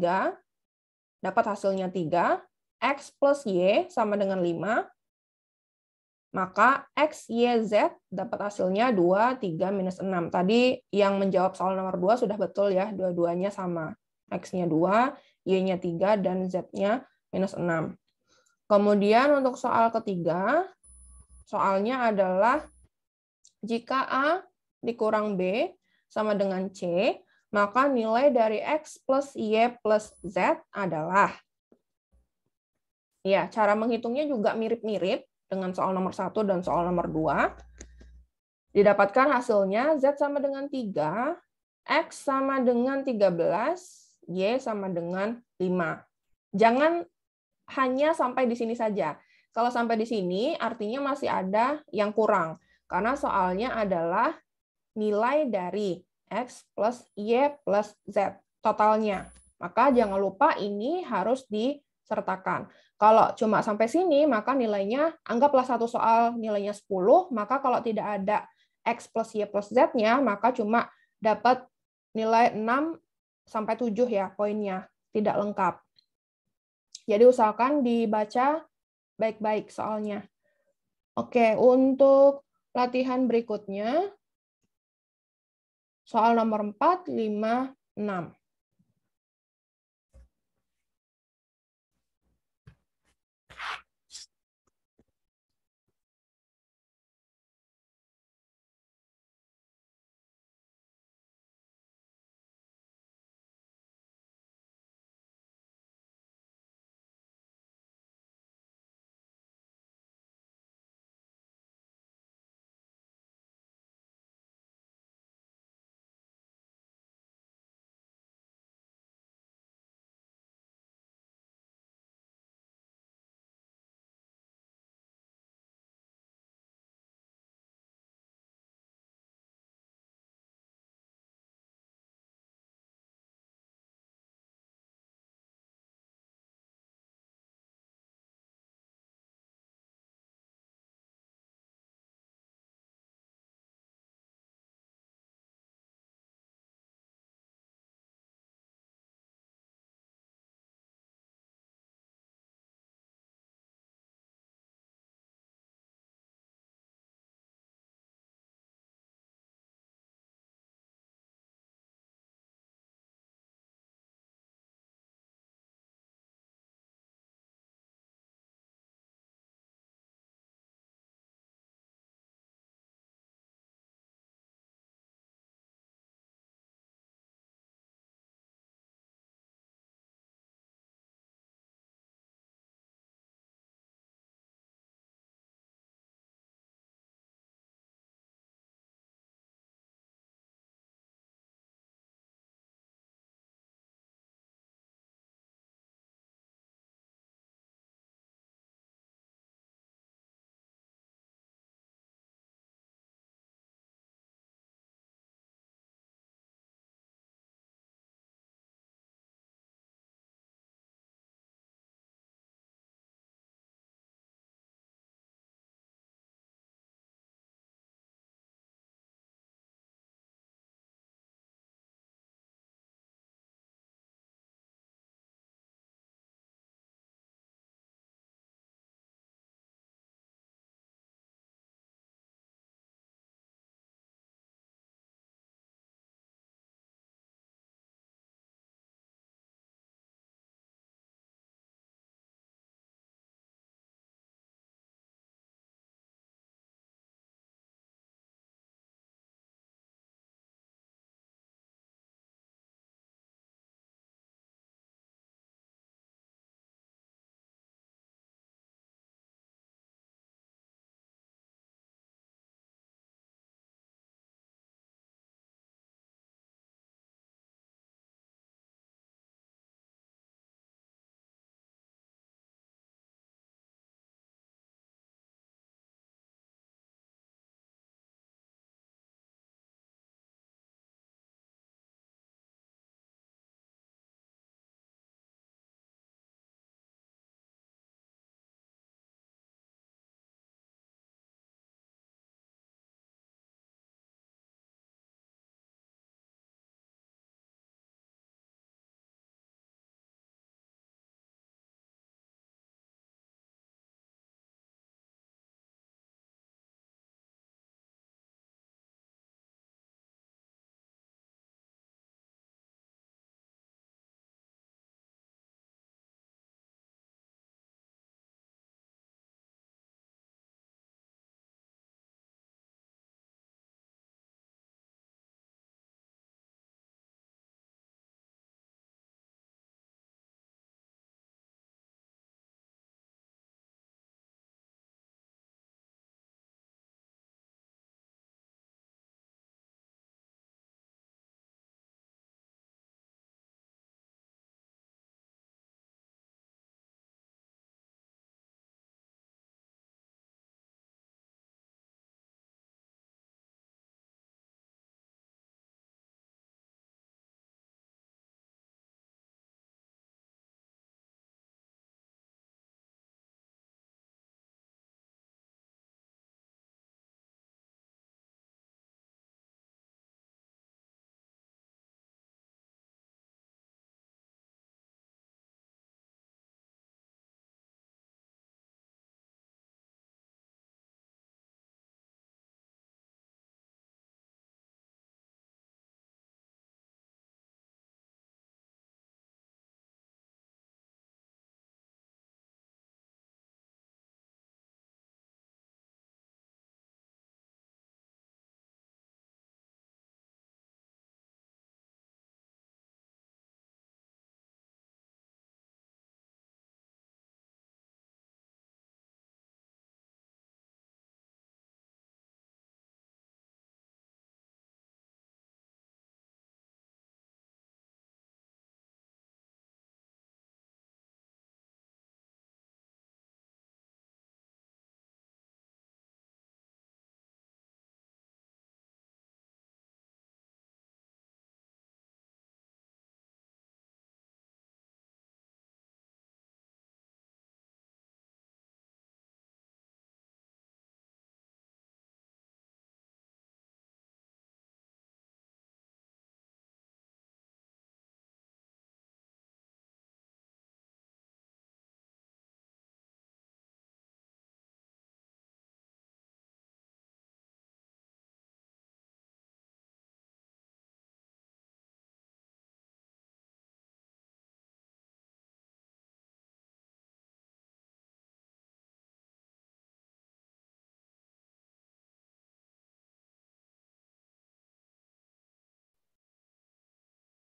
dapat hasilnya 3. X plus Y sama dengan 5, maka X, Y, Z dapat hasilnya 2, 3, minus 6. Tadi yang menjawab soal nomor 2 sudah betul ya, dua-duanya sama. X-nya 2, Y-nya 3, dan Z-nya minus 6. Kemudian untuk soal ketiga, soalnya adalah jika A dikurang B sama dengan C, maka nilai dari X plus Y plus Z adalah. Ya, cara menghitungnya juga mirip-mirip dengan soal nomor satu dan soal nomor dua. Didapatkan hasilnya Z sama dengan 3, X sama dengan 13, Y sama dengan 5. Jangan hanya sampai di sini saja. Kalau sampai di sini, artinya masih ada yang kurang. Karena soalnya adalah nilai dari X plus Y plus Z totalnya. Maka jangan lupa ini harus di sertakan. Kalau cuma sampai sini, maka nilainya, anggaplah satu soal nilainya 10, maka kalau tidak ada X plus Y plus Z-nya, maka cuma dapat nilai 6 sampai 7 ya poinnya, tidak lengkap. Jadi usahakan dibaca baik-baik soalnya. Oke, untuk latihan berikutnya, soal nomor 4, 5, 6.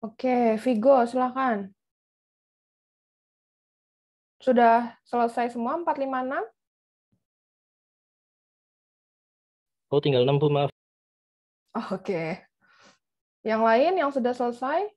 Oke, Vigo, silakan. Sudah selesai semua 456? Oh, tinggal 6, Bu, maaf. Oke. Yang lain yang sudah selesai?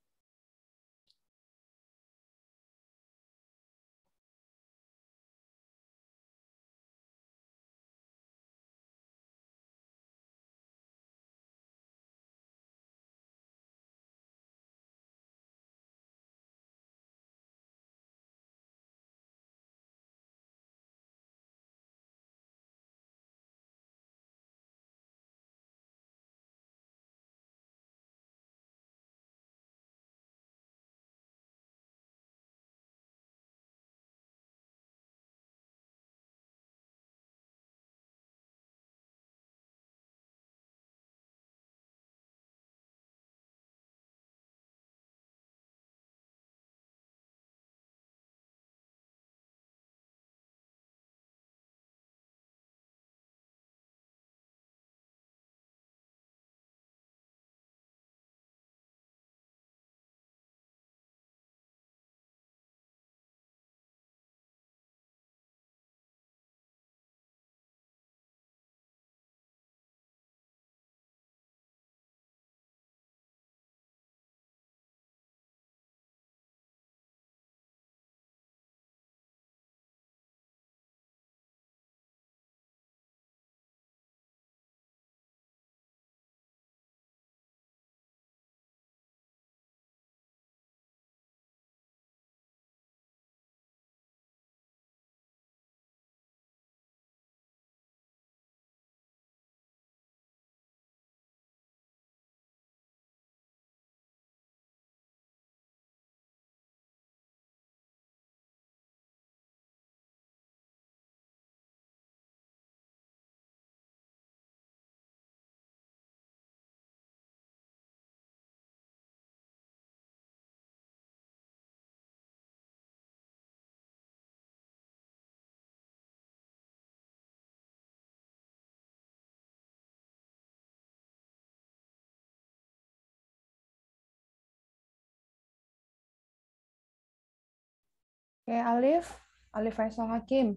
Oke, Alif. Alif Faisal Hakim.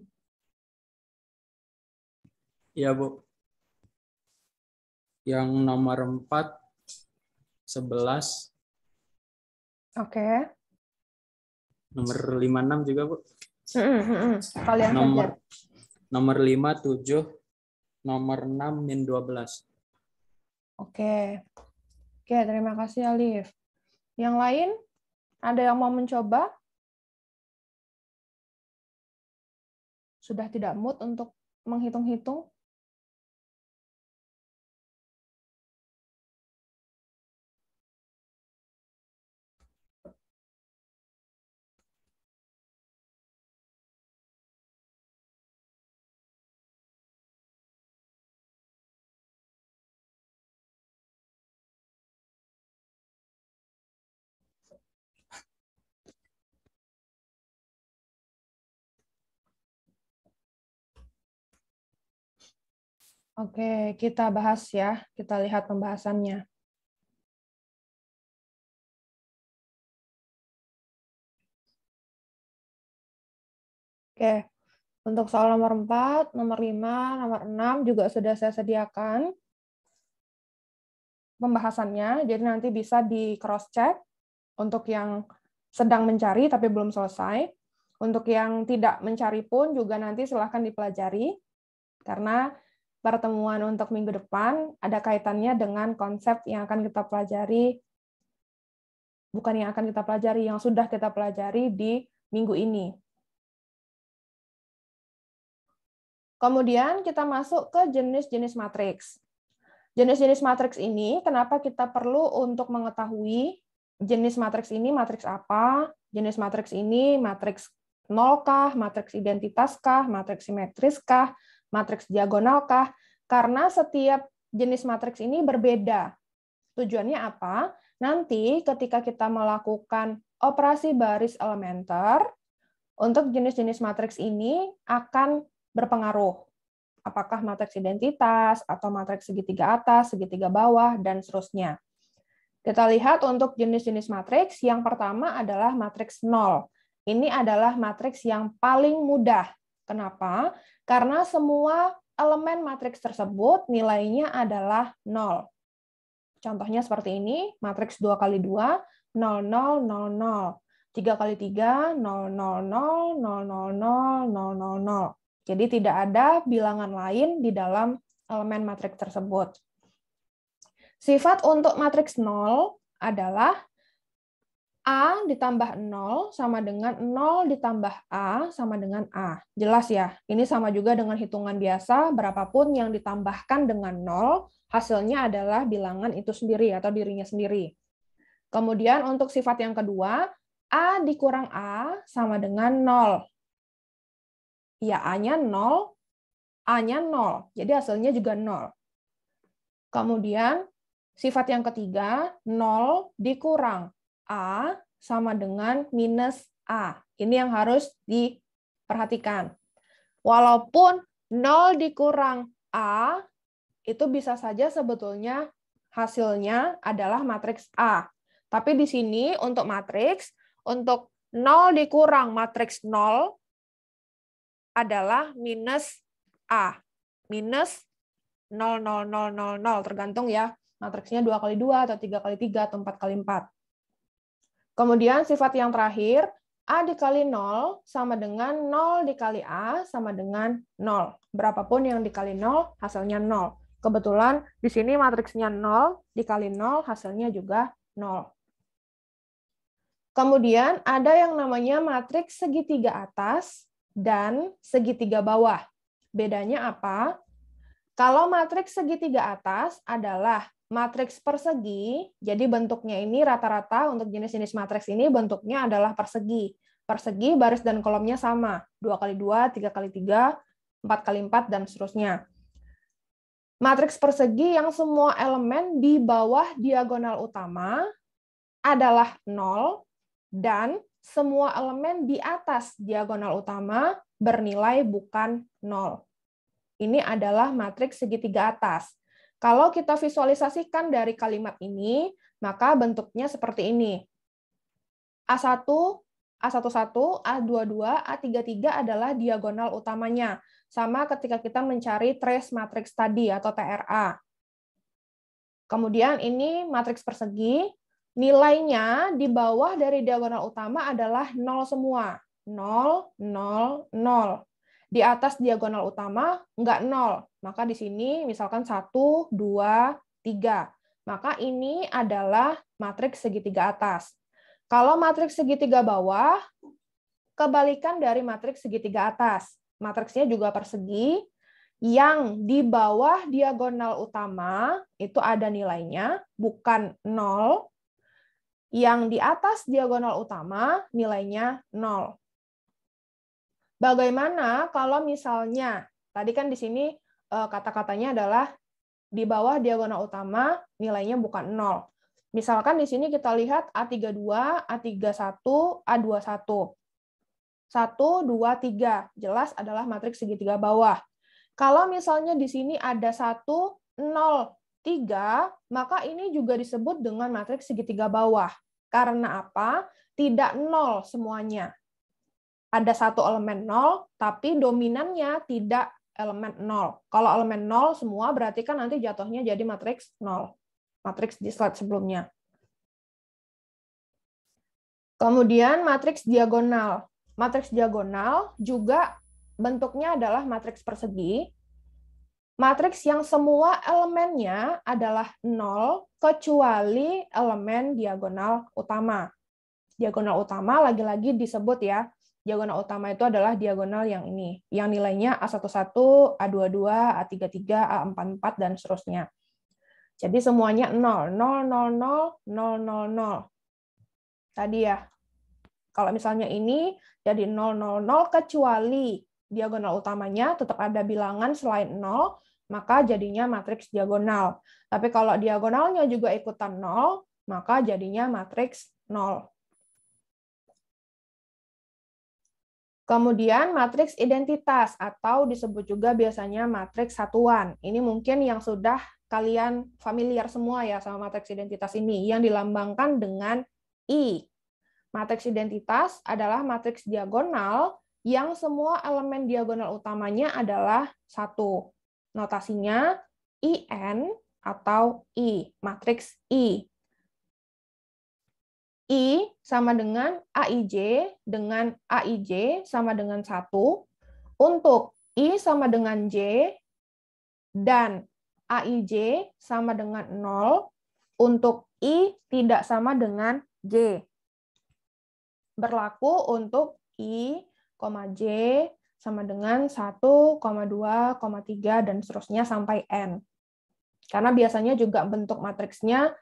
Iya, Bu. Yang nomor 4, 11. Oke. Nomor 56 juga, Bu. Kalian nomor, aja. Nomor 5, 7, nomor 6, min 12. Oke. Oke, terima kasih Alif. Yang lain? Ada yang mau mencoba? Oke. sudah tidak mood untuk menghitung-hitung Oke, kita bahas ya. Kita lihat pembahasannya. Oke, untuk soal nomor 4, nomor 5, nomor 6 juga sudah saya sediakan pembahasannya. Jadi nanti bisa di cross-check untuk yang sedang mencari tapi belum selesai. Untuk yang tidak mencari pun juga nanti silahkan dipelajari. Karena pertemuan untuk minggu depan ada kaitannya dengan konsep yang akan kita pelajari bukan yang akan kita pelajari, yang sudah kita pelajari di minggu ini. Kemudian kita masuk ke jenis-jenis matriks. Jenis-jenis matriks ini, kenapa kita perlu untuk mengetahui jenis matriks ini matriks apa, jenis matriks ini matriks nolkah, matriks identitaskah, matriks simetriskah, matriks diagonal kah? Karena setiap jenis matriks ini berbeda. Tujuannya apa? Nanti ketika kita melakukan operasi baris elementer, untuk jenis-jenis matriks ini akan berpengaruh. Apakah matriks identitas, atau matriks segitiga atas, segitiga bawah, dan seterusnya. Kita lihat untuk jenis-jenis matriks, yang pertama adalah matriks nol. Ini adalah matriks yang paling mudah Kenapa? Karena semua elemen matriks tersebut nilainya adalah 0. Contohnya seperti ini, matriks 2 kali 2, 0, 0, 0, 0. 3 kali 3, 0, 0, 0, 0, 0, 0, 0, 0, 0. Jadi tidak ada bilangan lain di dalam elemen matriks tersebut. Sifat untuk matriks 0 adalah A ditambah 0 sama dengan 0 ditambah A sama dengan A. Jelas ya, ini sama juga dengan hitungan biasa, berapapun yang ditambahkan dengan 0, hasilnya adalah bilangan itu sendiri atau dirinya sendiri. Kemudian untuk sifat yang kedua, A dikurang A sama dengan 0. Ya, A-nya 0, A-nya 0, jadi hasilnya juga 0. Kemudian sifat yang ketiga, 0 dikurang A sama dengan minus A. Ini yang harus diperhatikan. Walaupun 0 dikurang A, itu bisa saja sebetulnya hasilnya adalah matriks A. Tapi di sini untuk matriks, untuk 0 dikurang matriks 0 adalah minus A. Minus 0, 0, 0, 0, 0. Tergantung ya, matriksnya 2 kali 2 atau 3 kali 3 atau 4 kali 4. Kemudian sifat yang terakhir, A dikali 0 sama dengan 0 dikali A sama dengan 0. Berapapun yang dikali 0, hasilnya 0. Kebetulan di sini matriksnya 0 dikali 0, hasilnya juga 0. Kemudian ada yang namanya matriks segitiga atas dan segitiga bawah. Bedanya apa? Kalau matriks segitiga atas adalah matriks persegi, jadi bentuknya ini rata-rata untuk jenis-jenis matriks ini bentuknya adalah persegi. Persegi, baris dan kolomnya sama, 2 kali 2 3 kali 3 4 kali 4 dan seterusnya. Matriks persegi yang semua elemen di bawah diagonal utama adalah 0 dan semua elemen di atas diagonal utama bernilai bukan 0. Ini adalah matriks segitiga atas. Kalau kita visualisasikan dari kalimat ini, maka bentuknya seperti ini. A1, A11, A22, A33 adalah diagonal utamanya. Sama ketika kita mencari trace matriks tadi atau TRA. Kemudian ini matriks persegi, nilainya di bawah dari diagonal utama adalah nol semua. 0, 0, 0. Di atas diagonal utama nggak nol, maka di sini misalkan 1, 2, 3. Maka ini adalah matriks segitiga atas. Kalau matriks segitiga bawah, kebalikan dari matriks segitiga atas. Matriksnya juga persegi, yang di bawah diagonal utama itu ada nilainya, bukan nol Yang di atas diagonal utama nilainya nol Bagaimana kalau misalnya tadi kan di sini eh, kata-katanya adalah di bawah diagonal utama nilainya bukan nol. Misalkan di sini kita lihat A32, A31, A21. satu dua tiga Jelas adalah matriks segitiga bawah. Kalau misalnya di sini ada satu nol tiga maka ini juga disebut dengan matriks segitiga bawah. Karena apa? Tidak nol semuanya ada satu elemen nol, tapi dominannya tidak elemen nol. Kalau elemen nol semua berarti kan nanti jatuhnya jadi matriks nol. Matriks di slide sebelumnya. Kemudian matriks diagonal. Matriks diagonal juga bentuknya adalah matriks persegi. Matriks yang semua elemennya adalah nol kecuali elemen diagonal utama. Diagonal utama lagi-lagi disebut ya diagonal utama itu adalah diagonal yang ini, yang nilainya A11, A22, A33, A44, dan seterusnya. Jadi semuanya 0, 0, 0, 0, 0, 0, 0. Tadi ya, kalau misalnya ini jadi 0, 0, 0, kecuali diagonal utamanya tetap ada bilangan selain 0, maka jadinya matriks diagonal. Tapi kalau diagonalnya juga ikutan 0, maka jadinya matriks 0. Kemudian matriks identitas atau disebut juga biasanya matriks satuan. Ini mungkin yang sudah kalian familiar semua ya sama matriks identitas ini yang dilambangkan dengan I. Matriks identitas adalah matriks diagonal yang semua elemen diagonal utamanya adalah satu. Notasinya IN atau I, matriks I. I sama dengan AIJ dengan AIJ sama dengan 1. Untuk I sama dengan J dan AIJ sama dengan 0. Untuk I tidak sama dengan J. Berlaku untuk I, J sama dengan 1, 2, 3, dan seterusnya sampai N. Karena biasanya juga bentuk matriksnya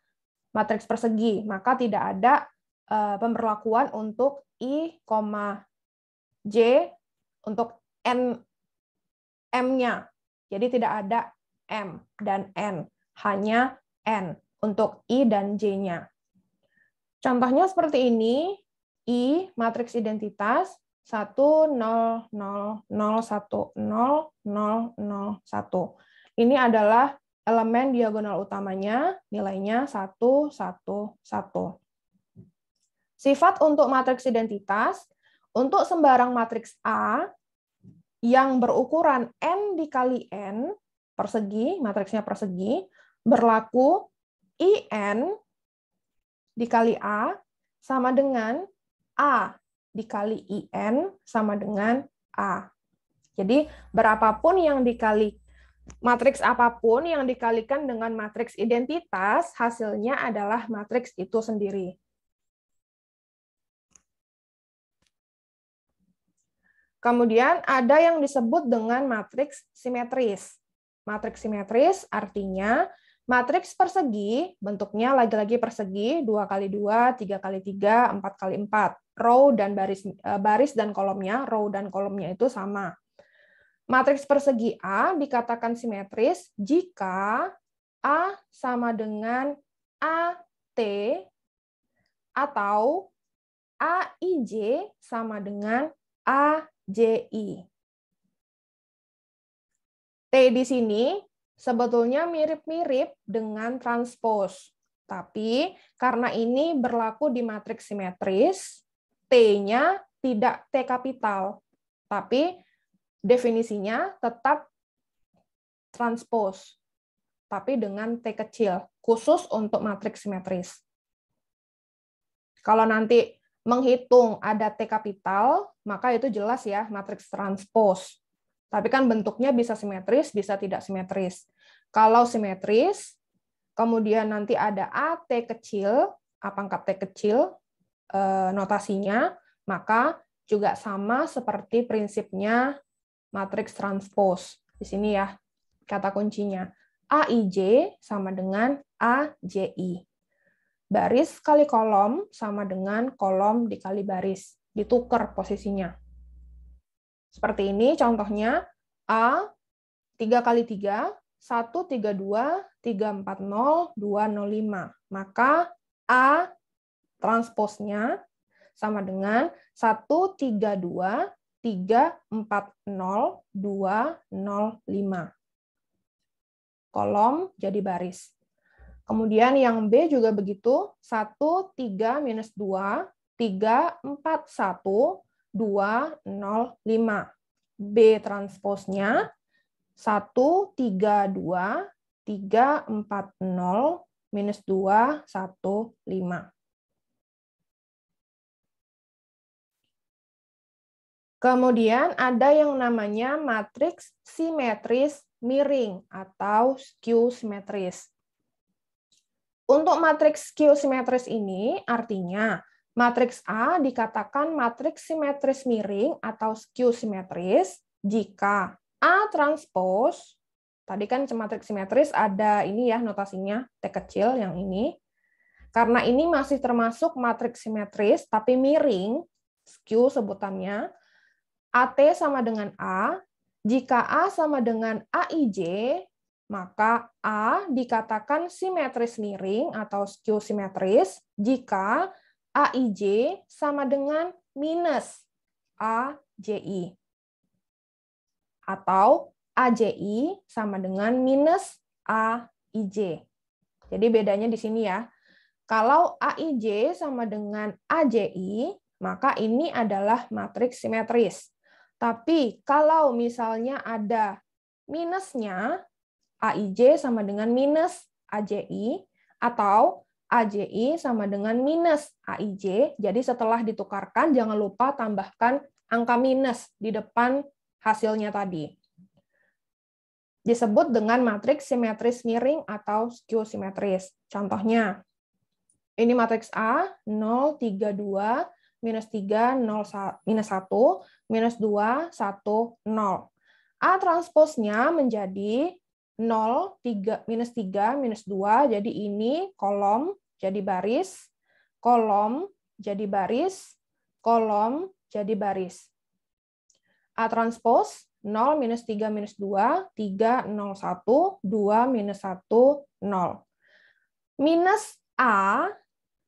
matriks persegi, maka tidak ada Eh, pemberlakuan untuk I, J untuk N M-nya. Jadi tidak ada M dan N, hanya N untuk I dan J-nya. Contohnya seperti ini, I matriks identitas 1 0 0 0 1 0 0 0 1. Ini adalah elemen diagonal utamanya, nilainya 1 1 1. Sifat untuk matriks identitas, untuk sembarang matriks A yang berukuran N dikali N, persegi, matriksnya persegi, berlaku IN dikali A sama dengan A dikali IN sama dengan A. Jadi berapapun yang dikali matriks apapun yang dikalikan dengan matriks identitas, hasilnya adalah matriks itu sendiri. Kemudian ada yang disebut dengan matriks simetris. Matriks simetris artinya matriks persegi, bentuknya lagi-lagi persegi, 2 kali 2 3 kali 3 4 kali 4 Row dan baris, e, baris dan kolomnya, row dan kolomnya itu sama. Matriks persegi A dikatakan simetris jika A sama dengan AT atau AIJ sama dengan A JI. T di sini sebetulnya mirip-mirip dengan transpose. Tapi karena ini berlaku di matriks simetris, T-nya tidak T kapital, tapi definisinya tetap transpose, tapi dengan T kecil, khusus untuk matriks simetris. Kalau nanti menghitung ada T kapital, maka itu jelas ya matriks transpose. Tapi kan bentuknya bisa simetris, bisa tidak simetris. Kalau simetris, kemudian nanti ada A T kecil, A pangkat T kecil eh, notasinya, maka juga sama seperti prinsipnya matriks transpose. Di sini ya kata kuncinya. AIJ sama dengan AJI baris kali kolom sama dengan kolom dikali baris. Ditukar posisinya. Seperti ini contohnya A 3 kali 3 132 340 205. Maka A transposnya sama dengan 132 340 205. Kolom jadi baris. Kemudian yang B juga begitu, 1, 3, minus 2, 3, 4, 1, 2, 0, 5. B transposnya 1, 3, 2, 3, 4, 0, minus 2, 1, 5. Kemudian ada yang namanya matriks simetris miring atau skew simetris. Untuk matriks Q simetris ini artinya matriks A dikatakan matriks simetris miring atau skew simetris jika A transpose tadi kan matriks simetris ada ini ya notasinya T kecil yang ini. Karena ini masih termasuk matriks simetris tapi miring, skew sebutannya. AT sama dengan A, jika A sama dengan AIJ, maka A dikatakan simetris miring atau skew simetris jika AIJ sama dengan minus AJI. Atau AJI sama dengan minus AIJ. Jadi bedanya di sini ya. Kalau AIJ sama dengan AJI, maka ini adalah matriks simetris. Tapi kalau misalnya ada minusnya, AIJ sama dengan minus AJI atau AJI sama dengan minus AIJ. Jadi setelah ditukarkan, jangan lupa tambahkan angka minus di depan hasilnya tadi. Disebut dengan matriks simetris miring atau skew simetris. Contohnya, ini matriks A, 0, 3, 2, minus 3, 0, minus 1, minus 2, 1, 0. A transposnya menjadi 0, 3, minus 3, minus 2, jadi ini kolom, jadi baris, kolom, jadi baris, kolom, jadi baris. A transpose 0, minus 3, minus 2, 3, 0, 1, 2, minus 1, 0. Minus A,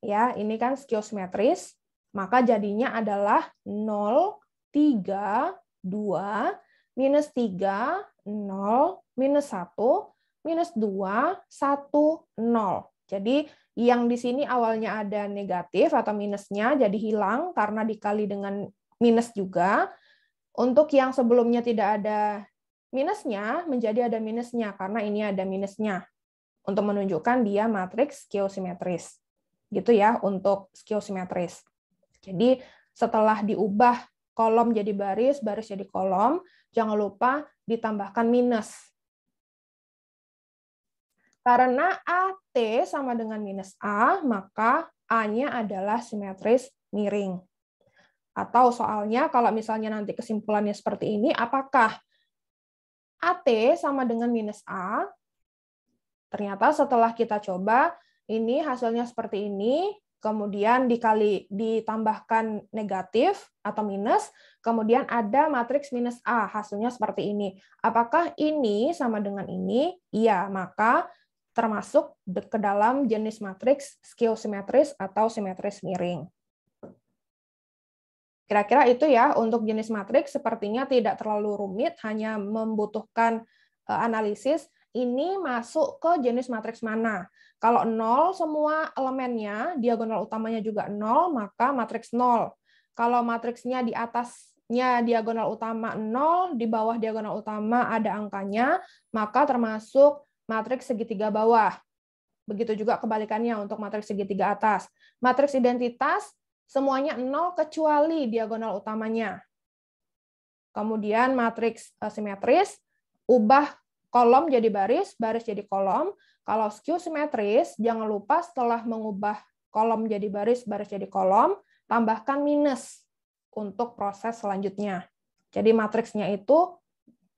ya ini kan skiometris, maka jadinya adalah 0, 3, 2, minus 3, 0, minus 1, minus 2, 1, 0. Jadi yang di sini awalnya ada negatif atau minusnya jadi hilang karena dikali dengan minus juga. Untuk yang sebelumnya tidak ada minusnya menjadi ada minusnya karena ini ada minusnya untuk menunjukkan dia matriks geosimetris. Gitu ya untuk geosimetris. Jadi setelah diubah kolom jadi baris, baris jadi kolom, jangan lupa ditambahkan minus. Karena AT sama dengan minus A, maka A-nya adalah simetris miring. Atau soalnya kalau misalnya nanti kesimpulannya seperti ini, apakah AT sama dengan minus A? Ternyata setelah kita coba, ini hasilnya seperti ini, kemudian dikali ditambahkan negatif atau minus, kemudian ada matriks minus A, hasilnya seperti ini. Apakah ini sama dengan ini? Iya, maka termasuk ke dalam jenis matriks simetris atau simetris miring. Kira-kira itu ya, untuk jenis matriks sepertinya tidak terlalu rumit, hanya membutuhkan eh, analisis ini masuk ke jenis matriks mana. Kalau nol semua elemennya, diagonal utamanya juga nol, maka matriks nol. Kalau matriksnya di atasnya diagonal utama nol, di bawah diagonal utama ada angkanya, maka termasuk matriks segitiga bawah. Begitu juga kebalikannya untuk matriks segitiga atas. Matriks identitas semuanya nol kecuali diagonal utamanya. Kemudian matriks eh, simetris, ubah kolom jadi baris, baris jadi kolom. Kalau skew simetris, jangan lupa setelah mengubah kolom jadi baris, baris jadi kolom, tambahkan minus untuk proses selanjutnya. Jadi matriksnya itu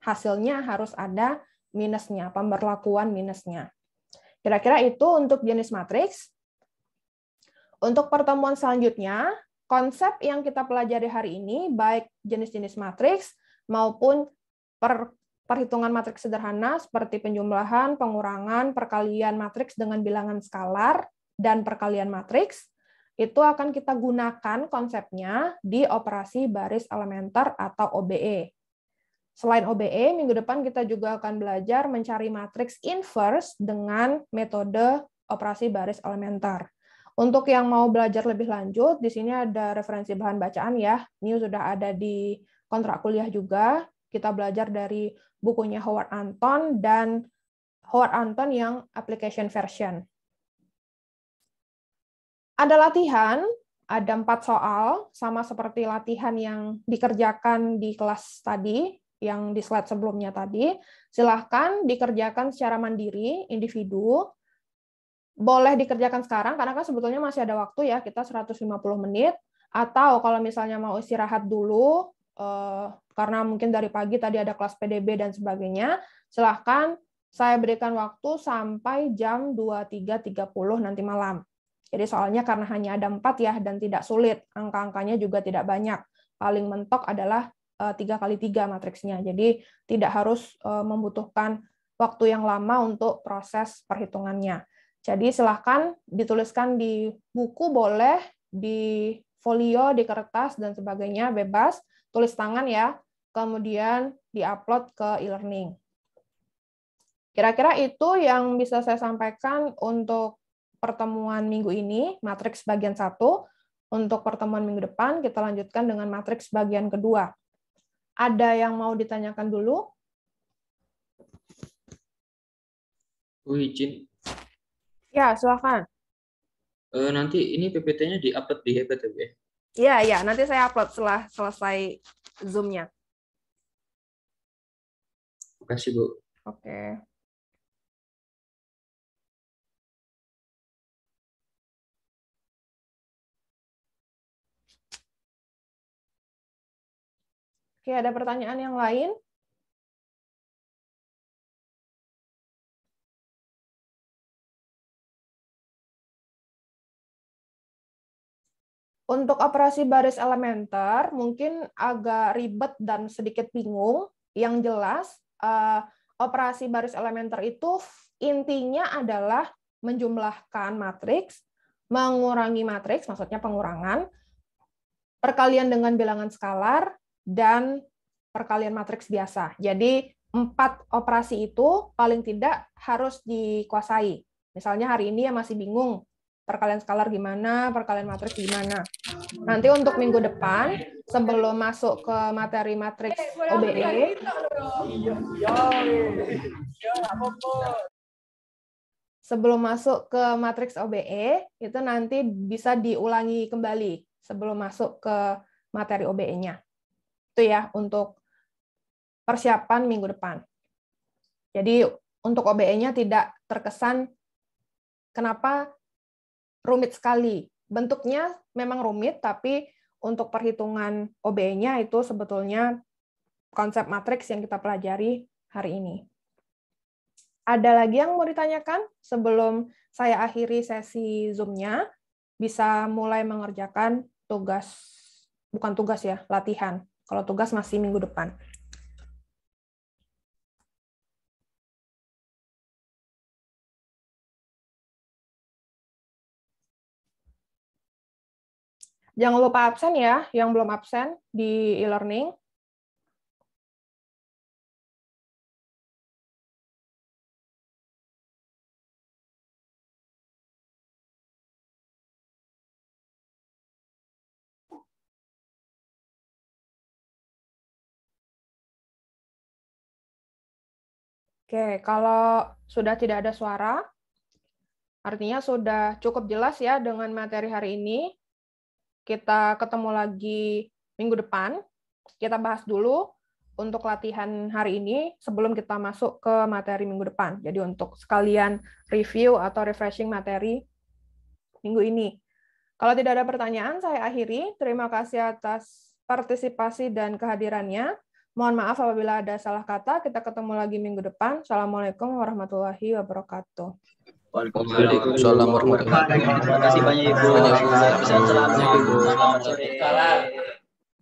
hasilnya harus ada minusnya, pemberlakuan minusnya. Kira-kira itu untuk jenis matriks. Untuk pertemuan selanjutnya, konsep yang kita pelajari hari ini, baik jenis-jenis matriks maupun per perhitungan matriks sederhana seperti penjumlahan, pengurangan, perkalian matriks dengan bilangan skalar, dan perkalian matriks, itu akan kita gunakan konsepnya di operasi baris elementer atau OBE. Selain OBE, minggu depan kita juga akan belajar mencari matriks inverse dengan metode operasi baris elementer. Untuk yang mau belajar lebih lanjut, di sini ada referensi bahan bacaan ya. Ini sudah ada di kontrak kuliah juga kita belajar dari bukunya Howard Anton dan Howard Anton yang application version. Ada latihan, ada empat soal, sama seperti latihan yang dikerjakan di kelas tadi, yang di slide sebelumnya tadi. Silahkan dikerjakan secara mandiri, individu, boleh dikerjakan sekarang karena kan sebetulnya masih ada waktu ya, kita 150 menit atau kalau misalnya mau istirahat dulu Eh, karena mungkin dari pagi tadi ada kelas PDB dan sebagainya, silahkan saya berikan waktu sampai jam 23.30 nanti malam. Jadi soalnya karena hanya ada empat ya dan tidak sulit, angka-angkanya juga tidak banyak. Paling mentok adalah eh, tiga kali tiga matriksnya. Jadi tidak harus eh, membutuhkan waktu yang lama untuk proses perhitungannya. Jadi silahkan dituliskan di buku boleh, di folio, di kertas, dan sebagainya, bebas tulis tangan ya, kemudian diupload ke e-learning. Kira-kira itu yang bisa saya sampaikan untuk pertemuan minggu ini, matriks bagian satu. Untuk pertemuan minggu depan, kita lanjutkan dengan matriks bagian kedua. Ada yang mau ditanyakan dulu? Bu izin. Ya, silakan. E, nanti ini PPT-nya diupload di Hebat di Bu ya? Iya, iya. Nanti saya upload setelah selesai Zoom-nya. kasih Bu. Oke. Oke, ada pertanyaan yang lain? Untuk operasi baris elementer mungkin agak ribet dan sedikit bingung. Yang jelas, eh, operasi baris elementer itu intinya adalah menjumlahkan matriks, mengurangi matriks, maksudnya pengurangan, perkalian dengan bilangan skalar, dan perkalian matriks biasa. Jadi, empat operasi itu paling tidak harus dikuasai. Misalnya hari ini ya masih bingung perkalian skalar gimana, perkalian matriks gimana. Nanti untuk minggu depan sebelum masuk ke materi matriks OBE sebelum masuk ke matriks OBE itu nanti bisa diulangi kembali sebelum masuk ke materi OBE-nya. Itu ya untuk persiapan minggu depan. Jadi untuk OBE-nya tidak terkesan kenapa rumit sekali. Bentuknya memang rumit, tapi untuk perhitungan OBE-nya itu sebetulnya konsep matriks yang kita pelajari hari ini. Ada lagi yang mau ditanyakan sebelum saya akhiri sesi Zoom-nya? Bisa mulai mengerjakan tugas, bukan tugas ya, latihan. Kalau tugas masih minggu depan. Jangan lupa absen ya, yang belum absen di e-learning. Oke, kalau sudah tidak ada suara, artinya sudah cukup jelas ya dengan materi hari ini kita ketemu lagi minggu depan. Kita bahas dulu untuk latihan hari ini sebelum kita masuk ke materi minggu depan. Jadi untuk sekalian review atau refreshing materi minggu ini. Kalau tidak ada pertanyaan, saya akhiri. Terima kasih atas partisipasi dan kehadirannya. Mohon maaf apabila ada salah kata. Kita ketemu lagi minggu depan. Assalamualaikum warahmatullahi wabarakatuh. Waalaikumsalam warahmatullahi wabarakatuh. Terima kasih banyak Ibu. selamat sore.